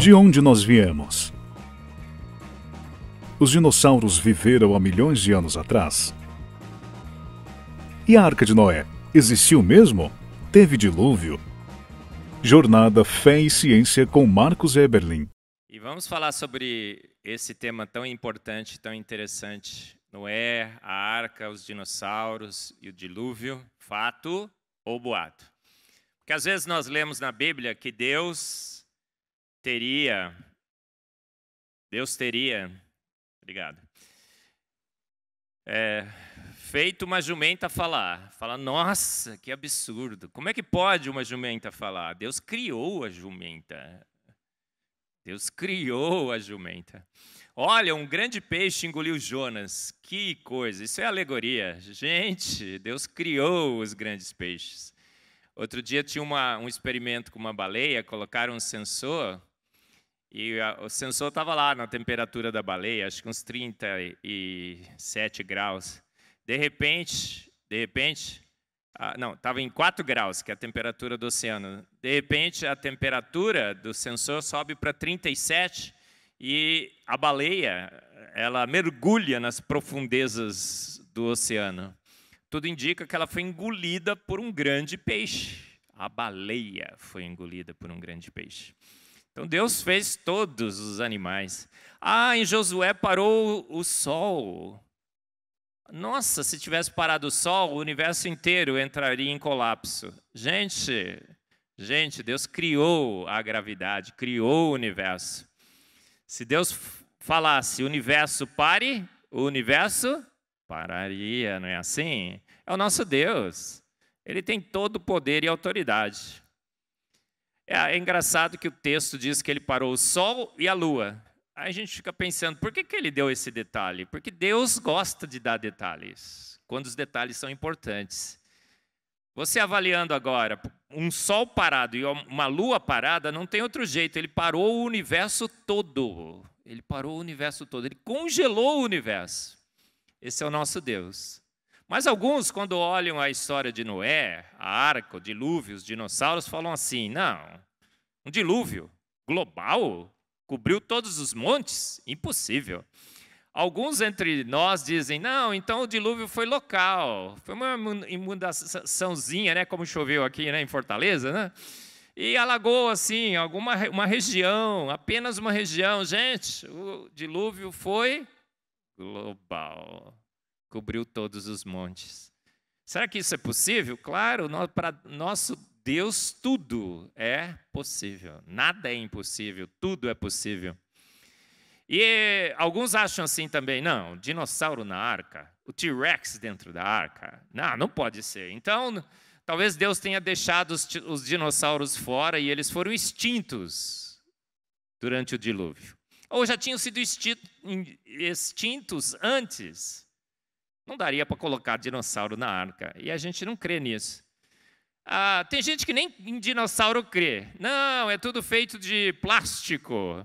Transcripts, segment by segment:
De onde nós viemos? Os dinossauros viveram há milhões de anos atrás. E a Arca de Noé existiu mesmo? Teve dilúvio? Jornada Fé e Ciência com Marcos Eberlin. E vamos falar sobre esse tema tão importante, tão interessante. Noé, a arca, os dinossauros e o dilúvio, fato ou boato? Porque às vezes nós lemos na Bíblia que Deus teria, Deus teria, obrigado, é, feito uma jumenta falar. Fala, nossa, que absurdo. Como é que pode uma jumenta falar? Deus criou a jumenta. Deus criou a jumenta. Olha, um grande peixe engoliu Jonas. Que coisa, isso é alegoria. Gente, Deus criou os grandes peixes. Outro dia tinha uma, um experimento com uma baleia, colocaram um sensor e a, o sensor estava lá na temperatura da baleia, acho que uns 37 graus. De repente, de repente, não, estava em 4 graus, que é a temperatura do oceano. De repente, a temperatura do sensor sobe para 37 e a baleia, ela mergulha nas profundezas do oceano. Tudo indica que ela foi engolida por um grande peixe. A baleia foi engolida por um grande peixe. Então Deus fez todos os animais. Ah, em Josué parou o sol. Nossa, se tivesse parado o sol, o universo inteiro entraria em colapso. Gente, gente, Deus criou a gravidade, criou o universo. Se Deus falasse, universo pare, o universo pararia, não é assim? É o nosso Deus. Ele tem todo o poder e autoridade. É, é, engraçado que o texto diz que ele parou o sol e a lua. Aí a gente fica pensando, por que, que ele deu esse detalhe? Porque Deus gosta de dar detalhes, quando os detalhes são importantes. Você avaliando agora, um sol parado e uma lua parada, não tem outro jeito, ele parou o universo todo. Ele parou o universo todo, ele congelou o universo. Esse é o nosso Deus. Mas alguns, quando olham a história de Noé, a arca, o dilúvio, os dinossauros, falam assim: não, um dilúvio global cobriu todos os montes? Impossível. Alguns entre nós dizem, não, então o dilúvio foi local, foi uma inundaçãozinha, né, como choveu aqui né, em Fortaleza, né? E alagou, assim, alguma uma região, apenas uma região. Gente, o dilúvio foi global, cobriu todos os montes. Será que isso é possível? Claro, para nosso Deus tudo é possível. Nada é impossível, tudo é possível. E alguns acham assim também, não, dinossauro na arca, o T-Rex dentro da arca. Não, não pode ser. Então, talvez Deus tenha deixado os, os dinossauros fora e eles foram extintos durante o dilúvio. Ou já tinham sido extintos antes. Não daria para colocar dinossauro na arca. E a gente não crê nisso. Ah, tem gente que nem em dinossauro crê. Não, é tudo feito de plástico.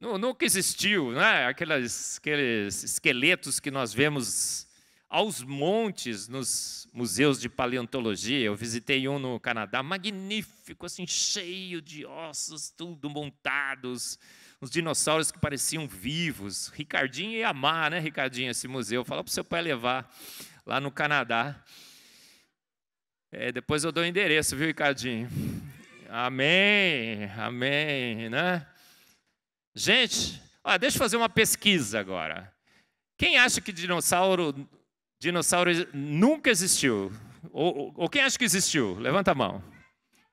Nunca existiu, não é? Aqueles, aqueles esqueletos que nós vemos aos montes nos museus de paleontologia. Eu visitei um no Canadá, magnífico, assim, cheio de ossos, tudo montados, uns dinossauros que pareciam vivos. Ricardinho ia amar, né, Ricardinho, esse museu. Fala para o seu pai levar lá no Canadá. É, depois eu dou o endereço, viu, Ricardinho? Amém, amém, né? Gente, ó, deixa eu fazer uma pesquisa agora. Quem acha que dinossauro, dinossauro nunca existiu? Ou, ou, ou quem acha que existiu? Levanta a mão.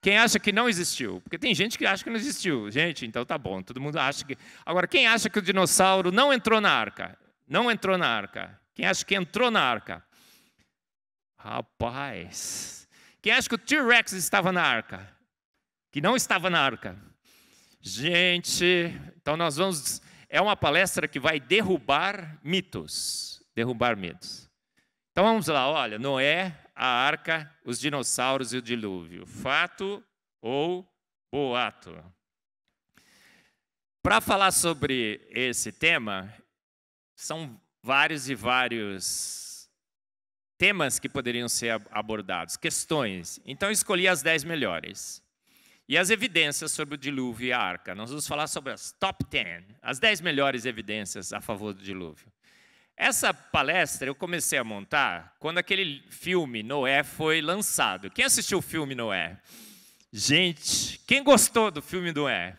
Quem acha que não existiu? Porque tem gente que acha que não existiu. Gente, então tá bom, todo mundo acha que. Agora, quem acha que o dinossauro não entrou na arca? Não entrou na arca. Quem acha que entrou na arca? Rapaz, que acho que o T-Rex estava na arca? Que não estava na arca. Gente, então nós vamos. É uma palestra que vai derrubar mitos. Derrubar mitos. Então vamos lá, olha, Noé, a arca, os dinossauros e o dilúvio. Fato ou boato? Para falar sobre esse tema, são vários e vários temas que poderiam ser abordados, questões. Então, escolhi as dez melhores. E as evidências sobre o dilúvio e a arca. Nós vamos falar sobre as top 10, as 10 melhores evidências a favor do dilúvio. Essa palestra eu comecei a montar quando aquele filme Noé foi lançado. Quem assistiu o filme Noé? Gente, quem gostou do filme Noé?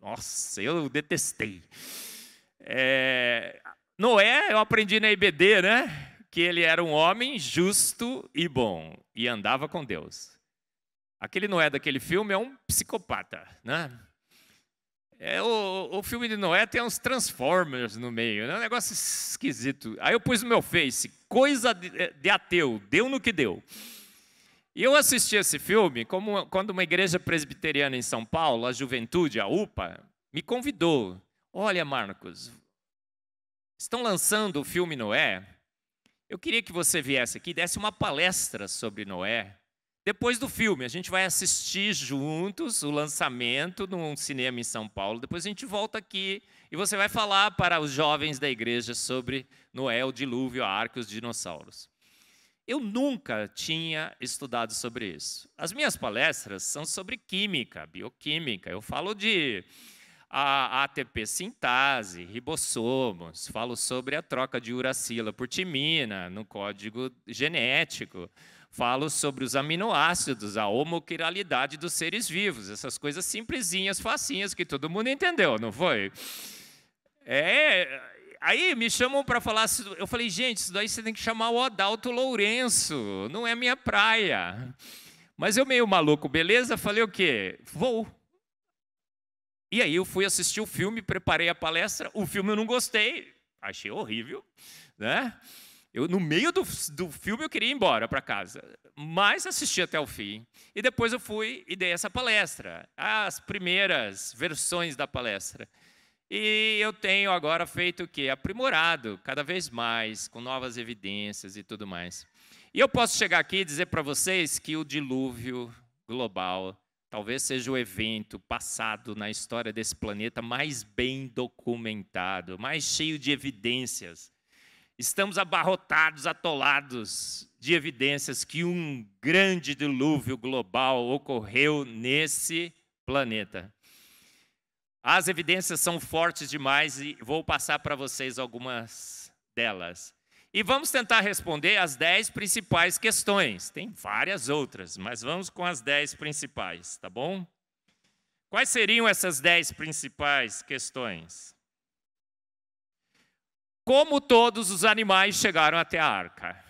Nossa, eu detestei. É... Noé, eu aprendi na IBD, né? que ele era um homem justo e bom e andava com Deus. Aquele Noé daquele filme é um psicopata, né? É, o, o filme de Noé tem uns Transformers no meio, né? é né? um negócio esquisito. Aí eu pus no meu Face, coisa de, eh, de ateu, deu no que deu. E eu assisti esse filme como, quando uma igreja presbiteriana em São Paulo, a Juventude, a UPA, me convidou. Olha, Marcos, estão lançando o filme Noé, eu queria que você viesse aqui e desse uma palestra sobre Noé. Depois do filme, a gente vai assistir juntos o lançamento num cinema em São Paulo. Depois a gente volta aqui e você vai falar para os jovens da igreja sobre Noé, o dilúvio, a arca e os dinossauros. Eu nunca tinha estudado sobre isso. As minhas palestras são sobre química, bioquímica. Eu falo de a ATP sintase, ribossomos, falo sobre a troca de uracila por timina no código genético, falo sobre os aminoácidos, a homoquiralidade dos seres vivos, essas coisas simplesinhas, facinhas que todo mundo entendeu, não foi? É, aí me chamam para falar, eu falei, gente, isso daí você tem que chamar o Odalto Lourenço, não é minha praia. Mas eu meio maluco, beleza? Falei o quê? Vou. E aí eu fui assistir o filme, preparei a palestra, o filme eu não gostei, achei horrível, né? Eu, no meio do, do filme eu queria ir embora para casa, mas assisti até o fim. E depois eu fui e dei essa palestra, as primeiras versões da palestra. E eu tenho agora feito o quê? Aprimorado, cada vez mais, com novas evidências e tudo mais. E eu posso chegar aqui e dizer para vocês que o dilúvio global Talvez seja o evento passado na história desse planeta mais bem documentado, mais cheio de evidências. Estamos abarrotados, atolados de evidências que um grande dilúvio global ocorreu nesse planeta. As evidências são fortes demais e vou passar para vocês algumas delas. E vamos tentar responder as dez principais questões. Tem várias outras, mas vamos com as dez principais, tá bom? Quais seriam essas dez principais questões? Como todos os animais chegaram até a arca?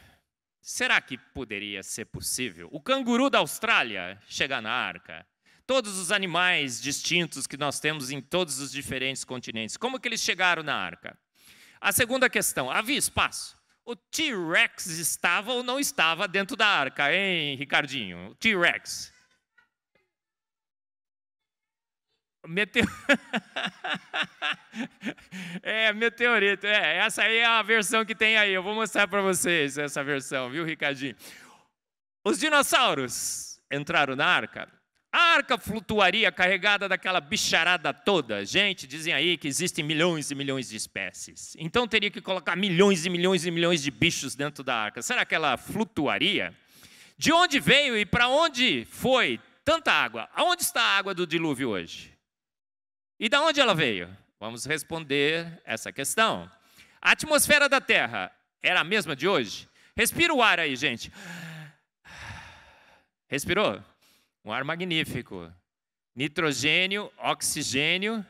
Será que poderia ser possível o canguru da Austrália chegar na arca? Todos os animais distintos que nós temos em todos os diferentes continentes, como que eles chegaram na arca? A segunda questão, havia espaço? o T-Rex estava ou não estava dentro da arca, hein, Ricardinho? T-Rex. Meteor... é, meteorito. É, essa aí é a versão que tem aí. Eu vou mostrar para vocês essa versão, viu, Ricardinho? Os dinossauros entraram na arca a arca flutuaria carregada daquela bicharada toda. Gente, dizem aí que existem milhões e milhões de espécies. Então teria que colocar milhões e milhões e milhões de bichos dentro da arca. Será que ela flutuaria? De onde veio e para onde foi tanta água? Aonde está a água do dilúvio hoje? E da onde ela veio? Vamos responder essa questão. A atmosfera da Terra era a mesma de hoje? Respira o ar aí, gente. Respirou? Um ar magnífico. Nitrogênio, oxigênio,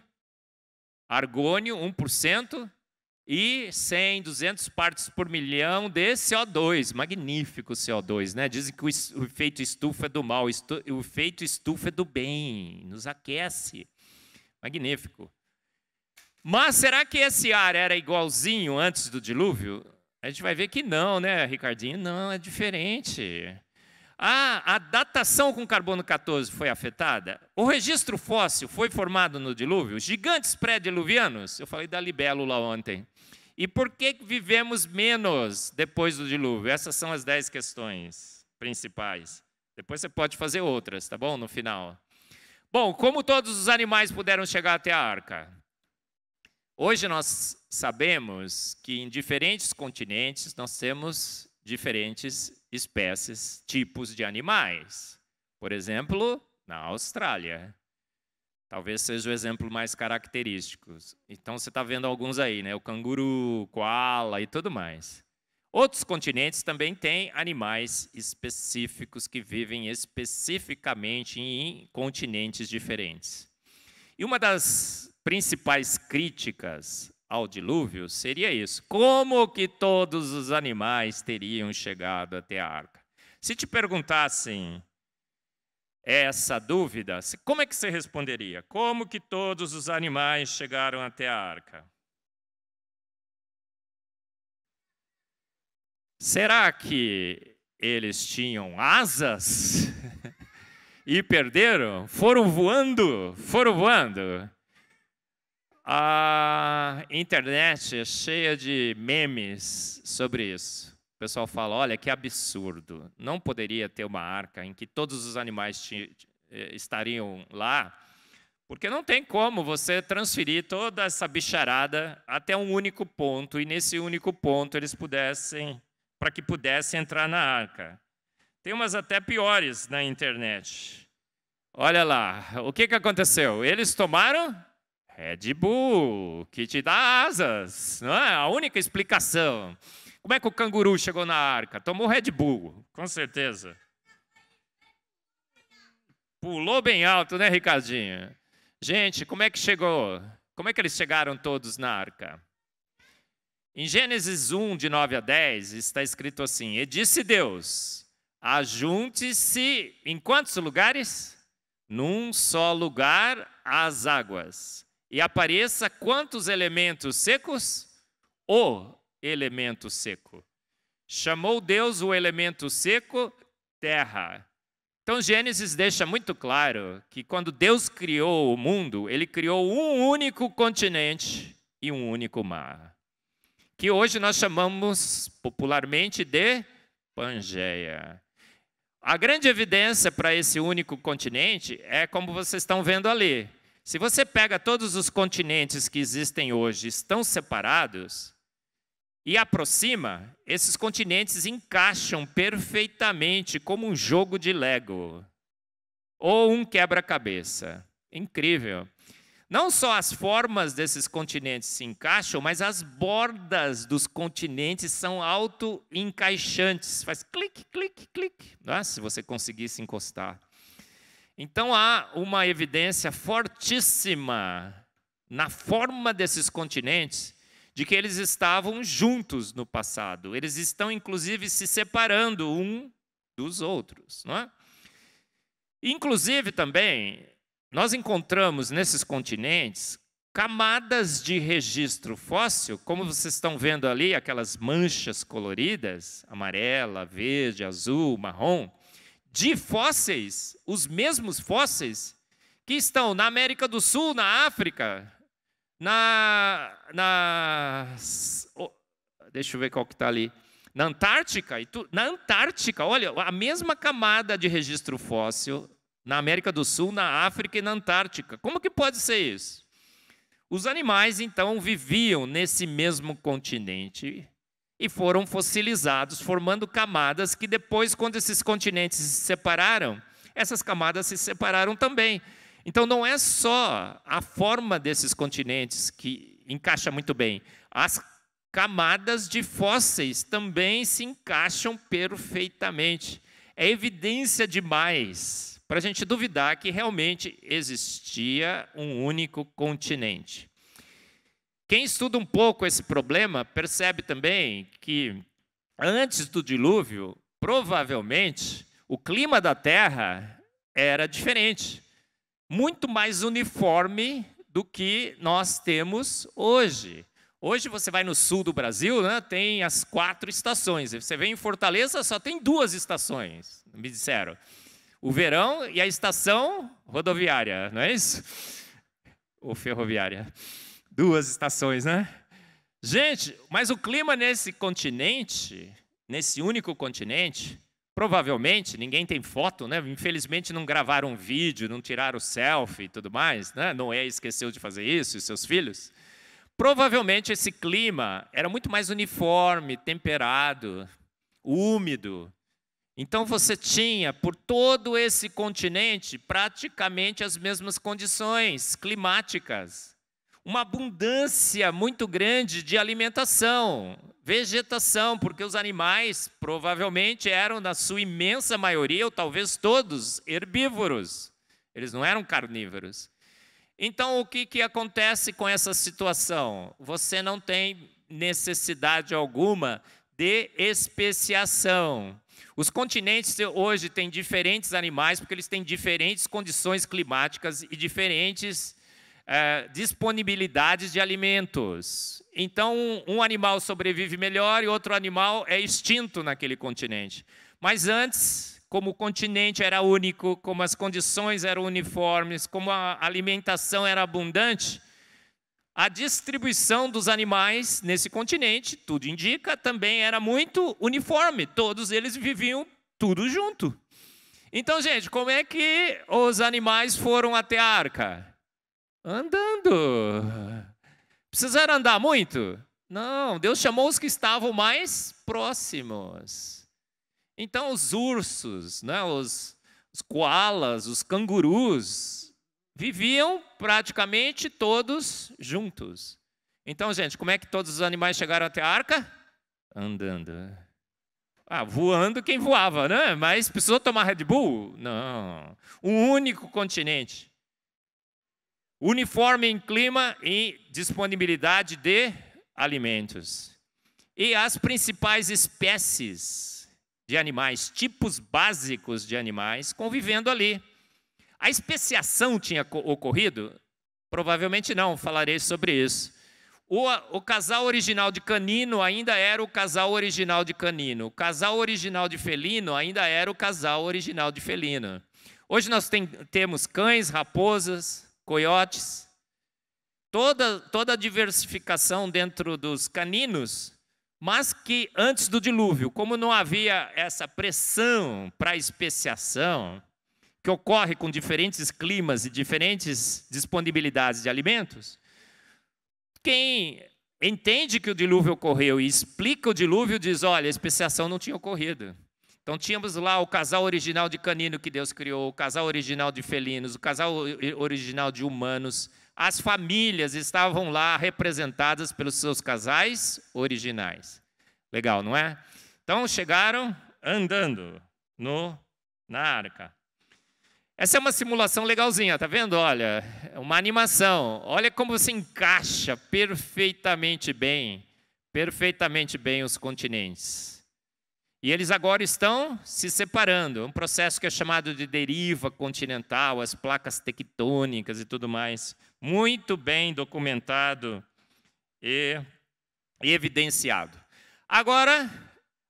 argônio, 1%, e 100, 200 partes por milhão de CO2. Magnífico CO2, né? Dizem que o efeito estufa é do mal, o efeito estufa é do bem, nos aquece. Magnífico. Mas será que esse ar era igualzinho antes do dilúvio? A gente vai ver que não, né, Ricardinho? Não, é diferente a datação com carbono 14 foi afetada? O registro fóssil foi formado no dilúvio? Os gigantes pré-diluvianos? Eu falei da libélula ontem. E por que vivemos menos depois do dilúvio? Essas são as dez questões principais. Depois você pode fazer outras, tá bom? No final. Bom, como todos os animais puderam chegar até a arca? Hoje nós sabemos que em diferentes continentes nós temos diferentes espécies, tipos de animais. Por exemplo, na Austrália. Talvez seja o exemplo mais característico. Então você está vendo alguns aí, né? O canguru, o koala e tudo mais. Outros continentes também têm animais específicos que vivem especificamente em continentes diferentes. E uma das principais críticas ao dilúvio seria isso: como que todos os animais teriam chegado até a arca? Se te perguntassem essa dúvida, como é que você responderia? Como que todos os animais chegaram até a arca? Será que eles tinham asas e perderam? Foram voando, foram voando. A internet é cheia de memes sobre isso. O pessoal fala: olha, que absurdo. Não poderia ter uma arca em que todos os animais eh, estariam lá, porque não tem como você transferir toda essa bicharada até um único ponto, e nesse único ponto eles pudessem, para que pudessem entrar na arca. Tem umas até piores na internet. Olha lá, o que, que aconteceu? Eles tomaram Red Bull, que te dá asas. Não é a única explicação. Como é que o canguru chegou na arca? Tomou Red Bull, com certeza. Pulou bem alto, né, Ricardinho? Gente, como é que chegou? Como é que eles chegaram todos na arca? Em Gênesis 1, de 9 a 10, está escrito assim: E disse Deus: Ajunte-se em quantos lugares? Num só lugar as águas, e apareça quantos elementos secos? O elemento seco. Chamou Deus o elemento seco terra. Então Gênesis deixa muito claro que quando Deus criou o mundo, ele criou um único continente e um único mar, que hoje nós chamamos popularmente de Pangeia. A grande evidência para esse único continente é como vocês estão vendo ali. Se você pega todos os continentes que existem hoje, estão separados, e aproxima, esses continentes encaixam perfeitamente como um jogo de Lego ou um quebra-cabeça. Incrível. Não só as formas desses continentes se encaixam, mas as bordas dos continentes são auto-encaixantes. Faz clique, clique, clique. Ah, se você conseguisse encostar. Então há uma evidência fortíssima na forma desses continentes de que eles estavam juntos no passado. Eles estão inclusive se separando um dos outros, não é? Inclusive também nós encontramos nesses continentes camadas de registro fóssil, como vocês estão vendo ali, aquelas manchas coloridas, amarela, verde, azul, marrom, de fósseis, os mesmos fósseis, que estão na América do Sul, na África, na. na oh, deixa eu ver qual que está ali. Na Antártica, e tu, na Antártica, olha, a mesma camada de registro fóssil na América do Sul, na África e na Antártica. Como que pode ser isso? Os animais, então, viviam nesse mesmo continente e foram fossilizados, formando camadas que depois, quando esses continentes se separaram, essas camadas se separaram também. Então, não é só a forma desses continentes que encaixa muito bem, as camadas de fósseis também se encaixam perfeitamente. É evidência demais para a gente duvidar que realmente existia um único continente. Quem estuda um pouco esse problema percebe também que antes do dilúvio, provavelmente, o clima da Terra era diferente, muito mais uniforme do que nós temos hoje. Hoje você vai no sul do Brasil, né, tem as quatro estações. Você vem em Fortaleza, só tem duas estações, me disseram. O verão e a estação rodoviária, não é isso? Ou ferroviária duas estações, né? Gente, mas o clima nesse continente, nesse único continente, provavelmente, ninguém tem foto, né? Infelizmente não gravaram um vídeo, não tiraram selfie e tudo mais, né? Noé esqueceu de fazer isso e seus filhos. Provavelmente esse clima era muito mais uniforme, temperado, úmido. Então você tinha por todo esse continente praticamente as mesmas condições climáticas uma abundância muito grande de alimentação, vegetação, porque os animais provavelmente eram, na sua imensa maioria, ou talvez todos, herbívoros. Eles não eram carnívoros. Então, o que, que acontece com essa situação? Você não tem necessidade alguma de especiação. Os continentes hoje têm diferentes animais, porque eles têm diferentes condições climáticas e diferentes é, disponibilidades disponibilidade de alimentos. Então, um animal sobrevive melhor e outro animal é extinto naquele continente. Mas antes, como o continente era único, como as condições eram uniformes, como a alimentação era abundante, a distribuição dos animais nesse continente, tudo indica, também era muito uniforme. Todos eles viviam tudo junto. Então, gente, como é que os animais foram até a arca? Andando. Precisaram andar muito? Não, Deus chamou os que estavam mais próximos. Então, os ursos, né, os, os koalas, os cangurus, viviam praticamente todos juntos. Então, gente, como é que todos os animais chegaram até a arca? Andando. Ah, voando quem voava, né? Mas precisou tomar Red Bull? Não. Um único continente uniforme em clima e disponibilidade de alimentos. E as principais espécies de animais, tipos básicos de animais convivendo ali. A especiação tinha ocorrido? Provavelmente não, falarei sobre isso. O, o, casal original de canino ainda era o casal original de canino. O casal original de felino ainda era o casal original de felino. Hoje nós tem, temos cães, raposas, coiotes. Toda, toda a diversificação dentro dos caninos, mas que antes do dilúvio, como não havia essa pressão para especiação, que ocorre com diferentes climas e diferentes disponibilidades de alimentos, quem entende que o dilúvio ocorreu e explica o dilúvio diz: olha, a especiação não tinha ocorrido. Então tínhamos lá o casal original de canino que Deus criou, o casal original de felinos, o casal original de humanos. As famílias estavam lá representadas pelos seus casais originais. Legal, não é? Então chegaram andando no na arca. Essa é uma simulação legalzinha, tá vendo? Olha, é uma animação. Olha como se encaixa perfeitamente bem, perfeitamente bem os continentes. E eles agora estão se separando, é um processo que é chamado de deriva continental, as placas tectônicas e tudo mais, muito bem documentado e evidenciado. Agora,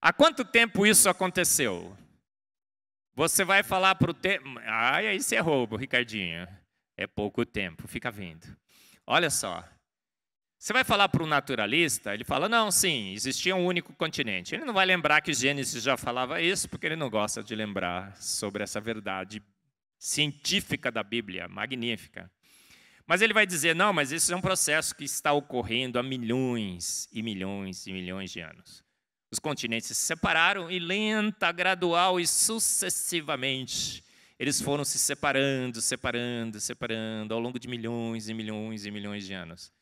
há quanto tempo isso aconteceu? Você vai falar para o tempo. Ai, aí você é roubo, Ricardinho. É pouco tempo, fica vendo. Olha só, você vai falar para um naturalista, ele fala: não, sim, existia um único continente. Ele não vai lembrar que Gênesis já falava isso, porque ele não gosta de lembrar sobre essa verdade científica da Bíblia, magnífica. Mas ele vai dizer: não, mas esse é um processo que está ocorrendo há milhões e milhões e milhões de anos. Os continentes se separaram e lenta, gradual e sucessivamente eles foram se separando, separando, separando ao longo de milhões e milhões e milhões de anos.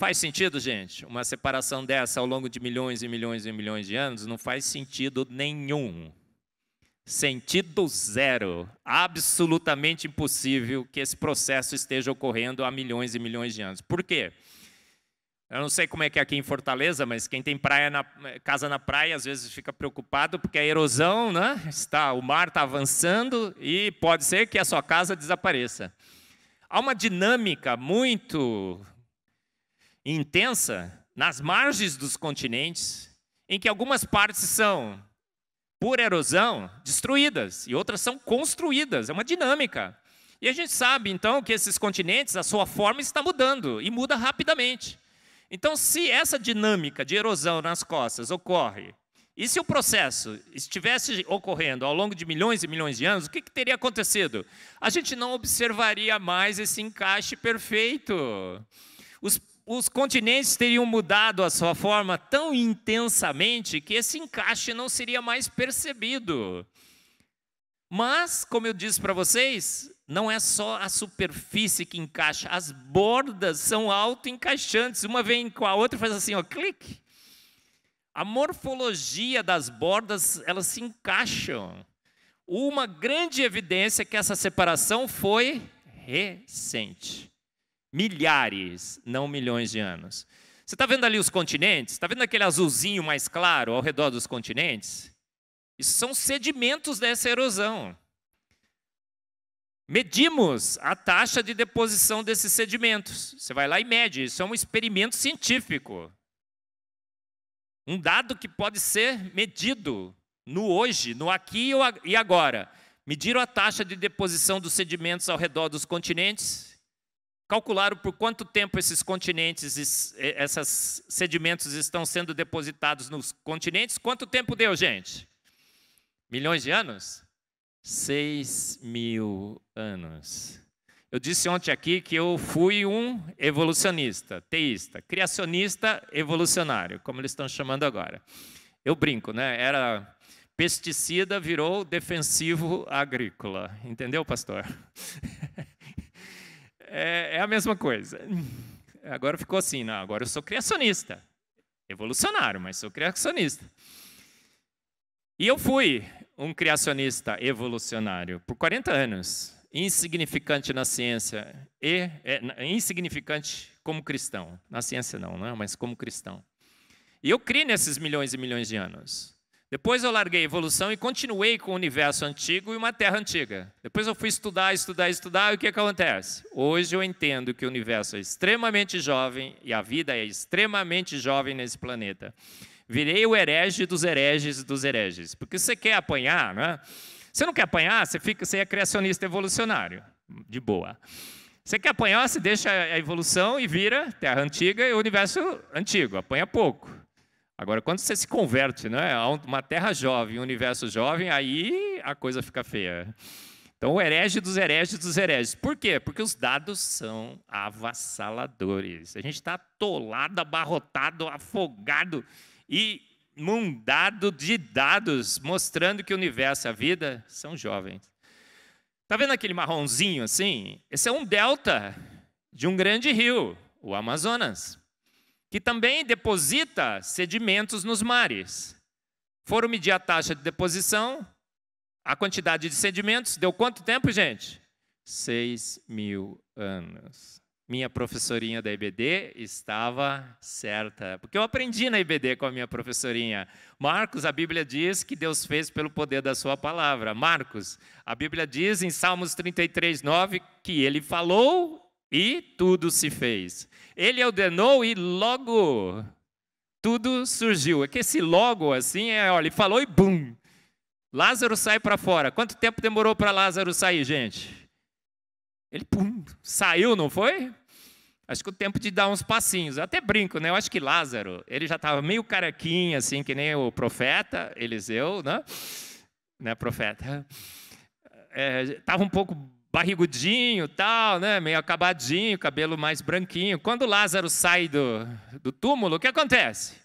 Faz sentido, gente? Uma separação dessa ao longo de milhões e milhões e milhões de anos não faz sentido nenhum. Sentido zero. Absolutamente impossível que esse processo esteja ocorrendo há milhões e milhões de anos. Por quê? Eu não sei como é que é aqui em Fortaleza, mas quem tem praia na, casa na praia às vezes fica preocupado porque a erosão, né? Está, o mar está avançando e pode ser que a sua casa desapareça. Há uma dinâmica muito intensa nas margens dos continentes, em que algumas partes são, por erosão, destruídas e outras são construídas. É uma dinâmica. E a gente sabe, então, que esses continentes, a sua forma está mudando e muda rapidamente. Então, se essa dinâmica de erosão nas costas ocorre, e se o processo estivesse ocorrendo ao longo de milhões e milhões de anos, o que, que teria acontecido? A gente não observaria mais esse encaixe perfeito. Os os continentes teriam mudado a sua forma tão intensamente que esse encaixe não seria mais percebido. Mas, como eu disse para vocês, não é só a superfície que encaixa, as bordas são auto-encaixantes. Uma vem com a outra e faz assim, ó, clique. A morfologia das bordas, elas se encaixam. Uma grande evidência é que essa separação foi recente milhares, não milhões de anos. Você está vendo ali os continentes? Está vendo aquele azulzinho mais claro ao redor dos continentes? Isso são sedimentos dessa erosão. Medimos a taxa de deposição desses sedimentos. Você vai lá e mede. Isso é um experimento científico. Um dado que pode ser medido no hoje, no aqui e agora. Mediram a taxa de deposição dos sedimentos ao redor dos continentes, Calcularam por quanto tempo esses continentes, esses sedimentos estão sendo depositados nos continentes. Quanto tempo deu, gente? Milhões de anos? Seis mil anos. Eu disse ontem aqui que eu fui um evolucionista, teísta, criacionista evolucionário, como eles estão chamando agora. Eu brinco, né? Era pesticida virou defensivo agrícola. Entendeu, pastor? é, é a mesma coisa. Agora ficou assim, não, agora eu sou criacionista. Evolucionário, mas sou criacionista. E eu fui um criacionista evolucionário por 40 anos, insignificante na ciência e é, insignificante como cristão. Na ciência não, né? mas como cristão. E eu criei nesses milhões e milhões de anos. Depois eu larguei a evolução e continuei com o universo antigo e uma terra antiga. Depois eu fui estudar, estudar, estudar, e o é que acontece? Hoje eu entendo que o universo é extremamente jovem e a vida é extremamente jovem nesse planeta. Virei o herege dos hereges dos hereges. Porque você quer apanhar, né? Você não quer apanhar, você, fica, você é criacionista evolucionário. De boa. Você quer apanhar, você deixa a evolução e vira terra antiga e o universo antigo. Apanha pouco. Agora, quando você se converte né, a uma terra jovem, um universo jovem, aí a coisa fica feia. Então, o herege dos hereges dos hereges. Por quê? Porque os dados são avassaladores. A gente está atolado, abarrotado, afogado e mundado de dados, mostrando que o universo e a vida são jovens. Está vendo aquele marronzinho assim? Esse é um delta de um grande rio, o Amazonas que também deposita sedimentos nos mares. Foram medir a taxa de deposição, a quantidade de sedimentos, deu quanto tempo, gente? Seis mil anos. Minha professorinha da IBD estava certa, porque eu aprendi na IBD com a minha professorinha. Marcos, a Bíblia diz que Deus fez pelo poder da sua palavra. Marcos, a Bíblia diz em Salmos 33, 9, que ele falou e tudo se fez. Ele ordenou e logo tudo surgiu. É que esse logo assim é, olha, ele falou e bum. Lázaro sai para fora. Quanto tempo demorou para Lázaro sair, gente? Ele pum, saiu, não foi? Acho que o tempo de dar uns passinhos. Eu até brinco, né? Eu acho que Lázaro, ele já estava meio carequinho, assim, que nem o profeta Eliseu, né? Né, profeta? Estava é, um pouco barrigudinho, tal, né? meio acabadinho, cabelo mais branquinho. Quando Lázaro sai do, do túmulo, o que acontece?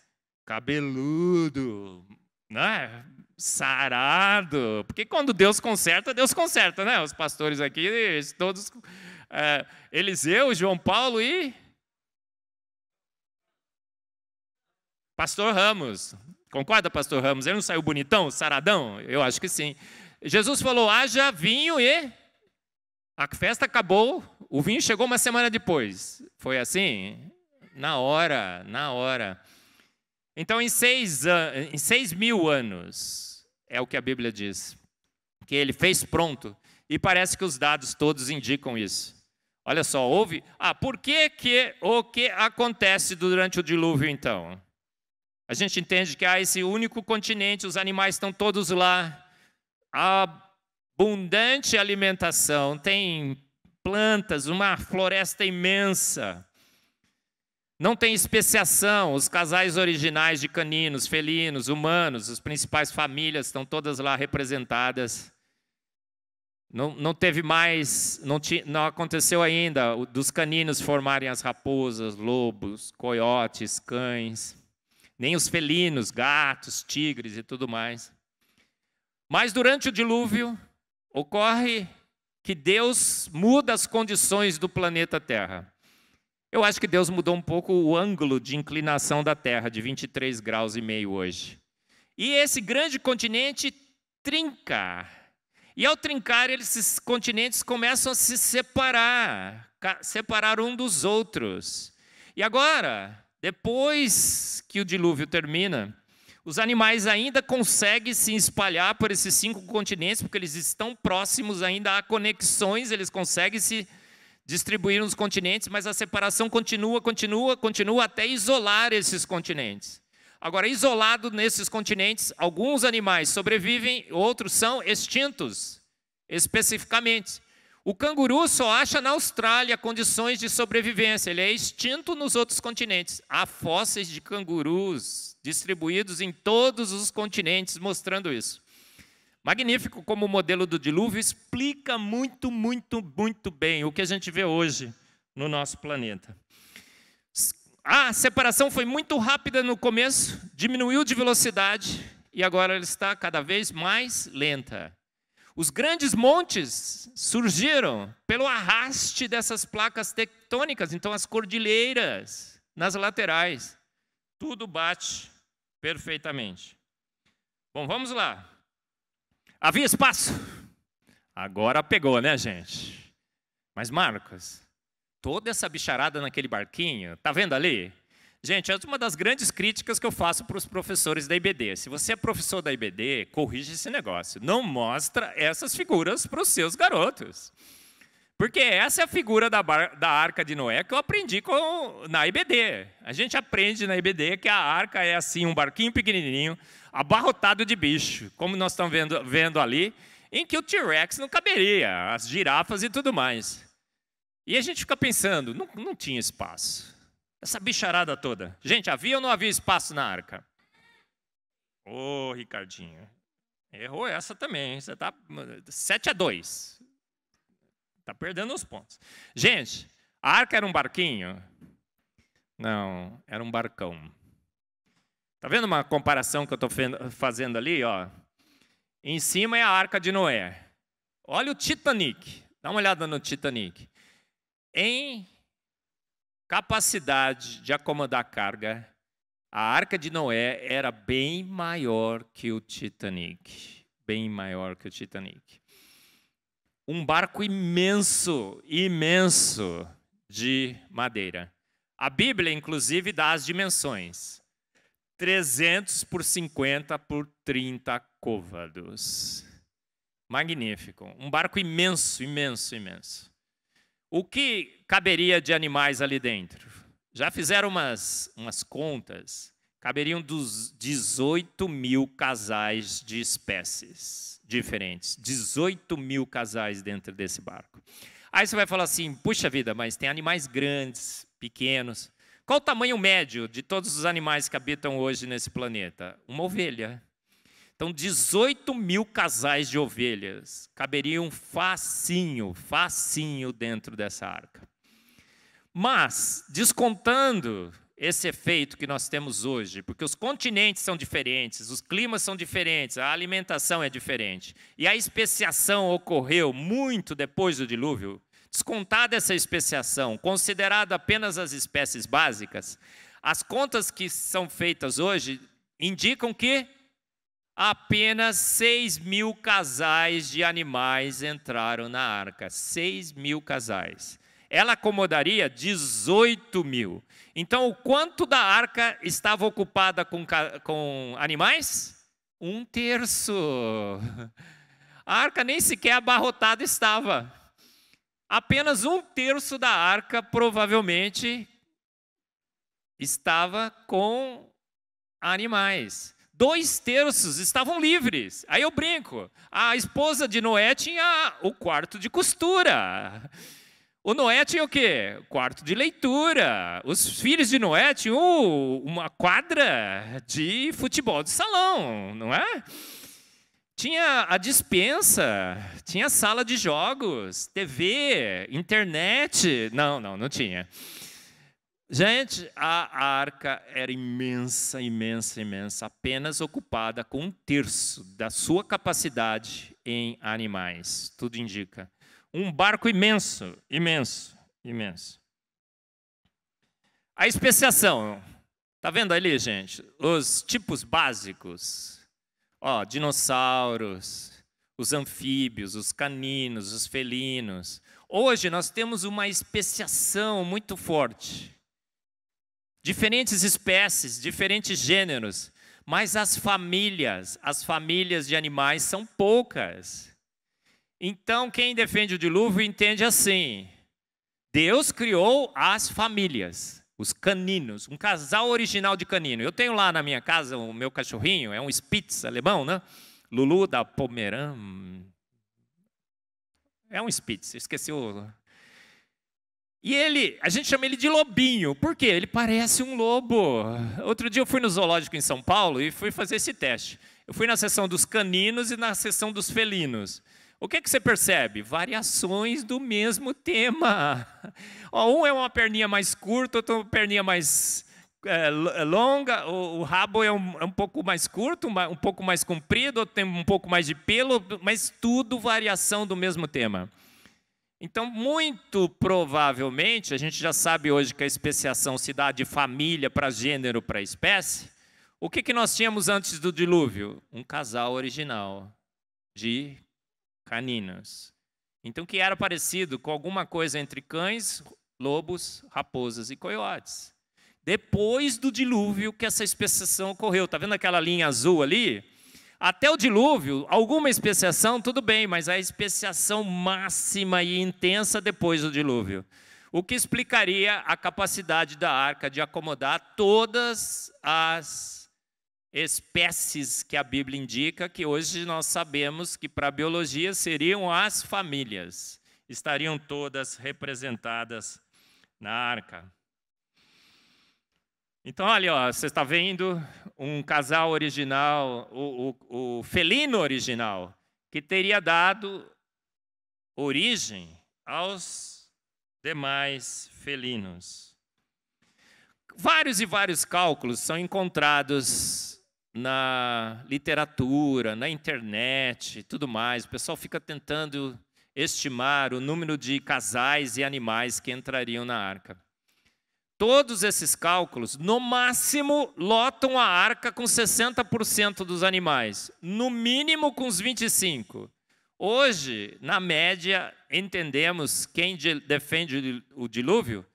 Cabeludo, né? sarado. Porque quando Deus conserta, Deus conserta, né? Os pastores aqui, todos, é, Eliseu, João Paulo e Pastor Ramos. Concorda, Pastor Ramos? Ele não saiu bonitão, saradão? Eu acho que sim. Jesus falou: haja vinho e a festa acabou, o vinho chegou uma semana depois. Foi assim? Na hora, na hora. Então, em seis, em seis mil anos, é o que a Bíblia diz, que ele fez pronto. E parece que os dados todos indicam isso. Olha só, houve. Ah, por que, que o que acontece durante o dilúvio, então? A gente entende que há esse único continente, os animais estão todos lá. A abundante alimentação, tem plantas, uma floresta imensa. Não tem especiação, os casais originais de caninos, felinos, humanos, as principais famílias estão todas lá representadas. Não, não teve mais, não, ti, não aconteceu ainda dos caninos formarem as raposas, lobos, coiotes, cães, nem os felinos, gatos, tigres e tudo mais. Mas durante o dilúvio, Ocorre que Deus muda as condições do planeta Terra. Eu acho que Deus mudou um pouco o ângulo de inclinação da Terra, de 23 graus e meio hoje. E esse grande continente trinca. E ao trincar, esses continentes começam a se separar, separar um dos outros. E agora, depois que o dilúvio termina, os animais ainda conseguem se espalhar por esses cinco continentes, porque eles estão próximos, ainda há conexões, eles conseguem se distribuir nos continentes, mas a separação continua, continua, continua até isolar esses continentes. Agora, isolado nesses continentes, alguns animais sobrevivem, outros são extintos, especificamente. O canguru só acha na Austrália condições de sobrevivência, ele é extinto nos outros continentes. Há fósseis de cangurus distribuídos em todos os continentes, mostrando isso. Magnífico como o modelo do dilúvio explica muito, muito, muito bem o que a gente vê hoje no nosso planeta. A separação foi muito rápida no começo, diminuiu de velocidade e agora ela está cada vez mais lenta. Os grandes montes surgiram pelo arraste dessas placas tectônicas, então as cordilheiras nas laterais. Tudo bate perfeitamente. Bom, vamos lá. Havia espaço. Agora pegou, né, gente? Mas Marcos, toda essa bicharada naquele barquinho, tá vendo ali? Gente, é uma das grandes críticas que eu faço para os professores da IBD. Se você é professor da IBD, corrija esse negócio. Não mostra essas figuras para os seus garotos. Porque essa é a figura da, bar, da arca de Noé que eu aprendi com, na IBD. A gente aprende na IBD que a arca é assim, um barquinho pequenininho, abarrotado de bicho, como nós estamos vendo, vendo ali, em que o T-Rex não caberia, as girafas e tudo mais. E a gente fica pensando, não, não tinha espaço. Essa bicharada toda. Gente, havia ou não havia espaço na arca? Ô, oh, Ricardinho, errou essa também. Você está 7 a 2. Está perdendo os pontos. Gente, a arca era um barquinho? Não, era um barcão. Está vendo uma comparação que eu estou fazendo ali? Ó? Em cima é a arca de Noé. Olha o Titanic. Dá uma olhada no Titanic. Em capacidade de acomodar carga, a arca de Noé era bem maior que o Titanic. Bem maior que o Titanic um barco imenso, imenso de madeira. A Bíblia, inclusive, dá as dimensões: 300 por 50 por 30 côvados. Magnífico. Um barco imenso, imenso, imenso. O que caberia de animais ali dentro? Já fizeram umas, umas contas. Caberiam dos 18 mil casais de espécies diferentes. 18 mil casais dentro desse barco. Aí você vai falar assim: puxa vida, mas tem animais grandes, pequenos. Qual o tamanho médio de todos os animais que habitam hoje nesse planeta? Uma ovelha. Então, 18 mil casais de ovelhas caberiam facinho, facinho dentro dessa arca. Mas, descontando esse efeito que nós temos hoje, porque os continentes são diferentes, os climas são diferentes, a alimentação é diferente. E a especiação ocorreu muito depois do dilúvio. Descontada essa especiação, considerado apenas as espécies básicas, as contas que são feitas hoje indicam que apenas 6 mil casais de animais entraram na arca. 6 mil casais. Ela acomodaria 18 mil. Então, o quanto da arca estava ocupada com, com animais? Um terço. A arca nem sequer abarrotada estava. Apenas um terço da arca provavelmente estava com animais. Dois terços estavam livres. Aí eu brinco. A esposa de Noé tinha o quarto de costura. O Noé tinha o quê? Quarto de leitura. Os filhos de Noé tinham uma quadra de futebol de salão, não é? Tinha a dispensa, tinha sala de jogos, TV, internet. Não, não, não tinha. Gente, a arca era imensa, imensa, imensa, apenas ocupada com um terço da sua capacidade em animais. Tudo indica. Um barco imenso, imenso, imenso. A especiação. Tá vendo ali, gente? Os tipos básicos. Ó, dinossauros, os anfíbios, os caninos, os felinos. Hoje nós temos uma especiação muito forte. Diferentes espécies, diferentes gêneros, mas as famílias, as famílias de animais são poucas. Então, quem defende o dilúvio entende assim: Deus criou as famílias, os caninos, um casal original de canino. Eu tenho lá na minha casa o meu cachorrinho, é um Spitz alemão, né? Lulu da Pomeran. É um Spitz, esqueci o. E ele, a gente chama ele de lobinho, por quê? Ele parece um lobo. Outro dia eu fui no zoológico em São Paulo e fui fazer esse teste. Eu fui na sessão dos caninos e na sessão dos felinos. O que, que você percebe? Variações do mesmo tema. Ó, um é uma perninha mais curta, outro é uma perninha mais é, é longa, o, o rabo é um, é um, pouco mais curto, um pouco mais comprido, outro tem um pouco mais de pelo, mas tudo variação do mesmo tema. Então, muito provavelmente, a gente já sabe hoje que a especiação se dá de família para gênero para espécie. O que, que nós tínhamos antes do dilúvio? Um casal original de caninas. Então, que era parecido com alguma coisa entre cães, lobos, raposas e coiotes. Depois do dilúvio que essa especiação ocorreu, tá vendo aquela linha azul ali? Até o dilúvio, alguma especiação, tudo bem, mas a especiação máxima e intensa depois do dilúvio. O que explicaria a capacidade da arca de acomodar todas as espécies que a Bíblia indica, que hoje nós sabemos que para a biologia seriam as famílias, estariam todas representadas na arca. Então, olha, você está vendo um casal original, o, o, o felino original, que teria dado origem aos demais felinos. Vários e vários cálculos são encontrados na literatura, na internet, tudo mais. O pessoal fica tentando estimar o número de casais e animais que entrariam na arca. Todos esses cálculos, no máximo, lotam a arca com 60% dos animais, no mínimo com os 25. Hoje, na média, entendemos quem defende o dilúvio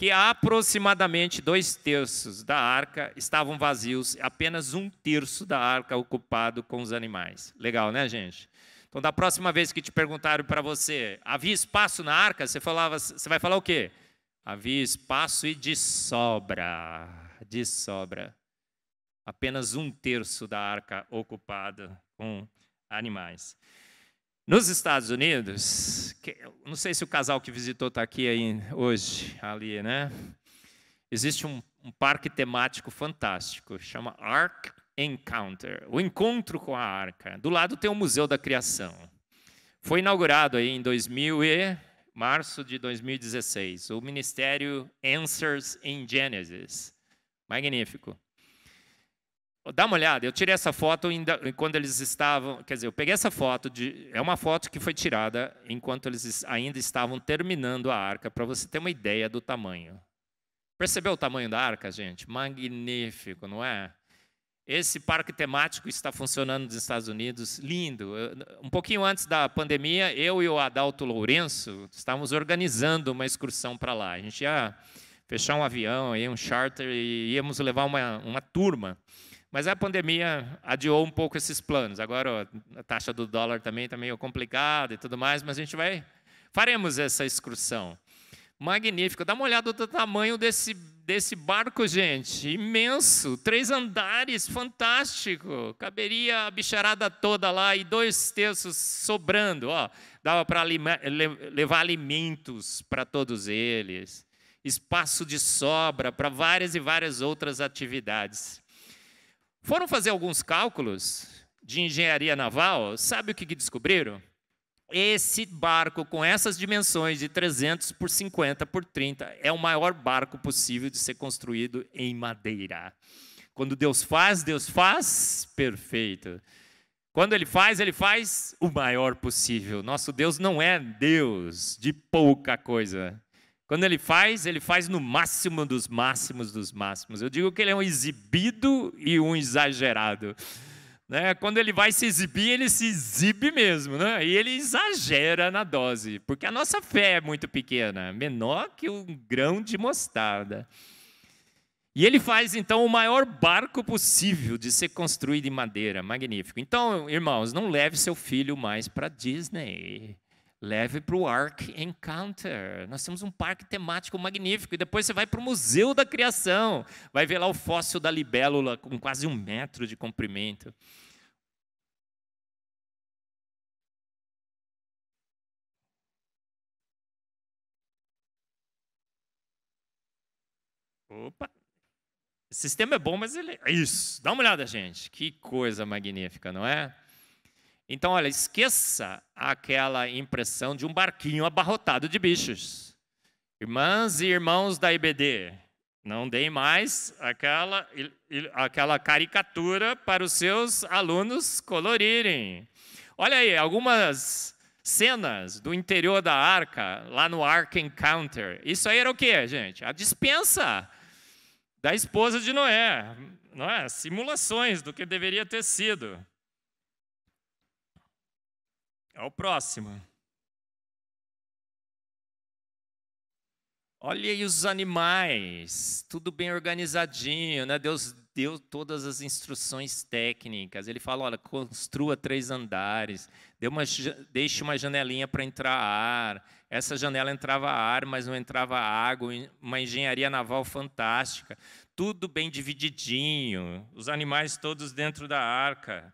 que aproximadamente dois terços da arca estavam vazios, apenas um terço da arca ocupado com os animais. Legal, né, gente? Então, da próxima vez que te perguntaram para você, havia espaço na arca? Você, falava, você vai falar o quê? Havia espaço e de sobra, de sobra. Apenas um terço da arca ocupado com animais. Nos Estados Unidos, que, não sei se o casal que visitou está aqui aí, hoje, ali, né? Existe um, um parque temático fantástico, chama Ark Encounter, o encontro com a arca. Do lado tem o Museu da Criação. Foi inaugurado aí em 2000 e março de 2016, o Ministério Answers in Genesis. Magnífico. Dá uma olhada, eu tirei essa foto ainda, quando eles estavam. Quer dizer, eu peguei essa foto, de, é uma foto que foi tirada enquanto eles ainda estavam terminando a arca, para você ter uma ideia do tamanho. Percebeu o tamanho da arca, gente? Magnífico, não é? Esse parque temático está funcionando nos Estados Unidos, lindo. Um pouquinho antes da pandemia, eu e o Adalto Lourenço estávamos organizando uma excursão para lá. A gente ia fechar um avião, um charter e íamos levar uma, uma turma. Mas a pandemia adiou um pouco esses planos. Agora a taxa do dólar também está meio complicada e tudo mais, mas a gente vai. Faremos essa excursão. Magnífico. Dá uma olhada do tamanho desse, desse barco, gente. Imenso. Três andares, fantástico. Caberia a bicharada toda lá e dois terços sobrando. Ó, dava para levar alimentos para todos eles. Espaço de sobra para várias e várias outras atividades. Foram fazer alguns cálculos de engenharia naval, sabe o que descobriram? Esse barco com essas dimensões de 300 por 50 por 30 é o maior barco possível de ser construído em madeira. Quando Deus faz, Deus faz perfeito. Quando ele faz, ele faz o maior possível. Nosso Deus não é Deus de pouca coisa. Quando ele faz, ele faz no máximo dos máximos dos máximos. Eu digo que ele é um exibido e um exagerado. Né? Quando ele vai se exibir, ele se exibe mesmo, né? e ele exagera na dose, porque a nossa fé é muito pequena, menor que um grão de mostarda. E ele faz então o maior barco possível de ser construído em madeira, magnífico. Então, irmãos, não leve seu filho mais para Disney leve para o Ark Encounter. Nós temos um parque temático magnífico. E depois você vai para o Museu da Criação. Vai ver lá o fóssil da libélula com quase um metro de comprimento. Opa! O sistema é bom, mas ele. É isso! Dá uma olhada, gente. Que coisa magnífica, não é? Então, olha, esqueça aquela impressão de um barquinho abarrotado de bichos. Irmãs e irmãos da IBD, não deem mais aquela, aquela caricatura para os seus alunos colorirem. Olha aí, algumas cenas do interior da arca, lá no Ark Encounter. Isso aí era o quê, gente? A dispensa da esposa de Noé. Não é? Simulações do que deveria ter sido. É o próximo. Olha aí os animais, tudo bem organizadinho, né? Deus deu todas as instruções técnicas. Ele fala, olha, construa três andares, uma, deixe uma janelinha para entrar ar. Essa janela entrava ar, mas não entrava água. Uma engenharia naval fantástica. Tudo bem divididinho, os animais todos dentro da arca.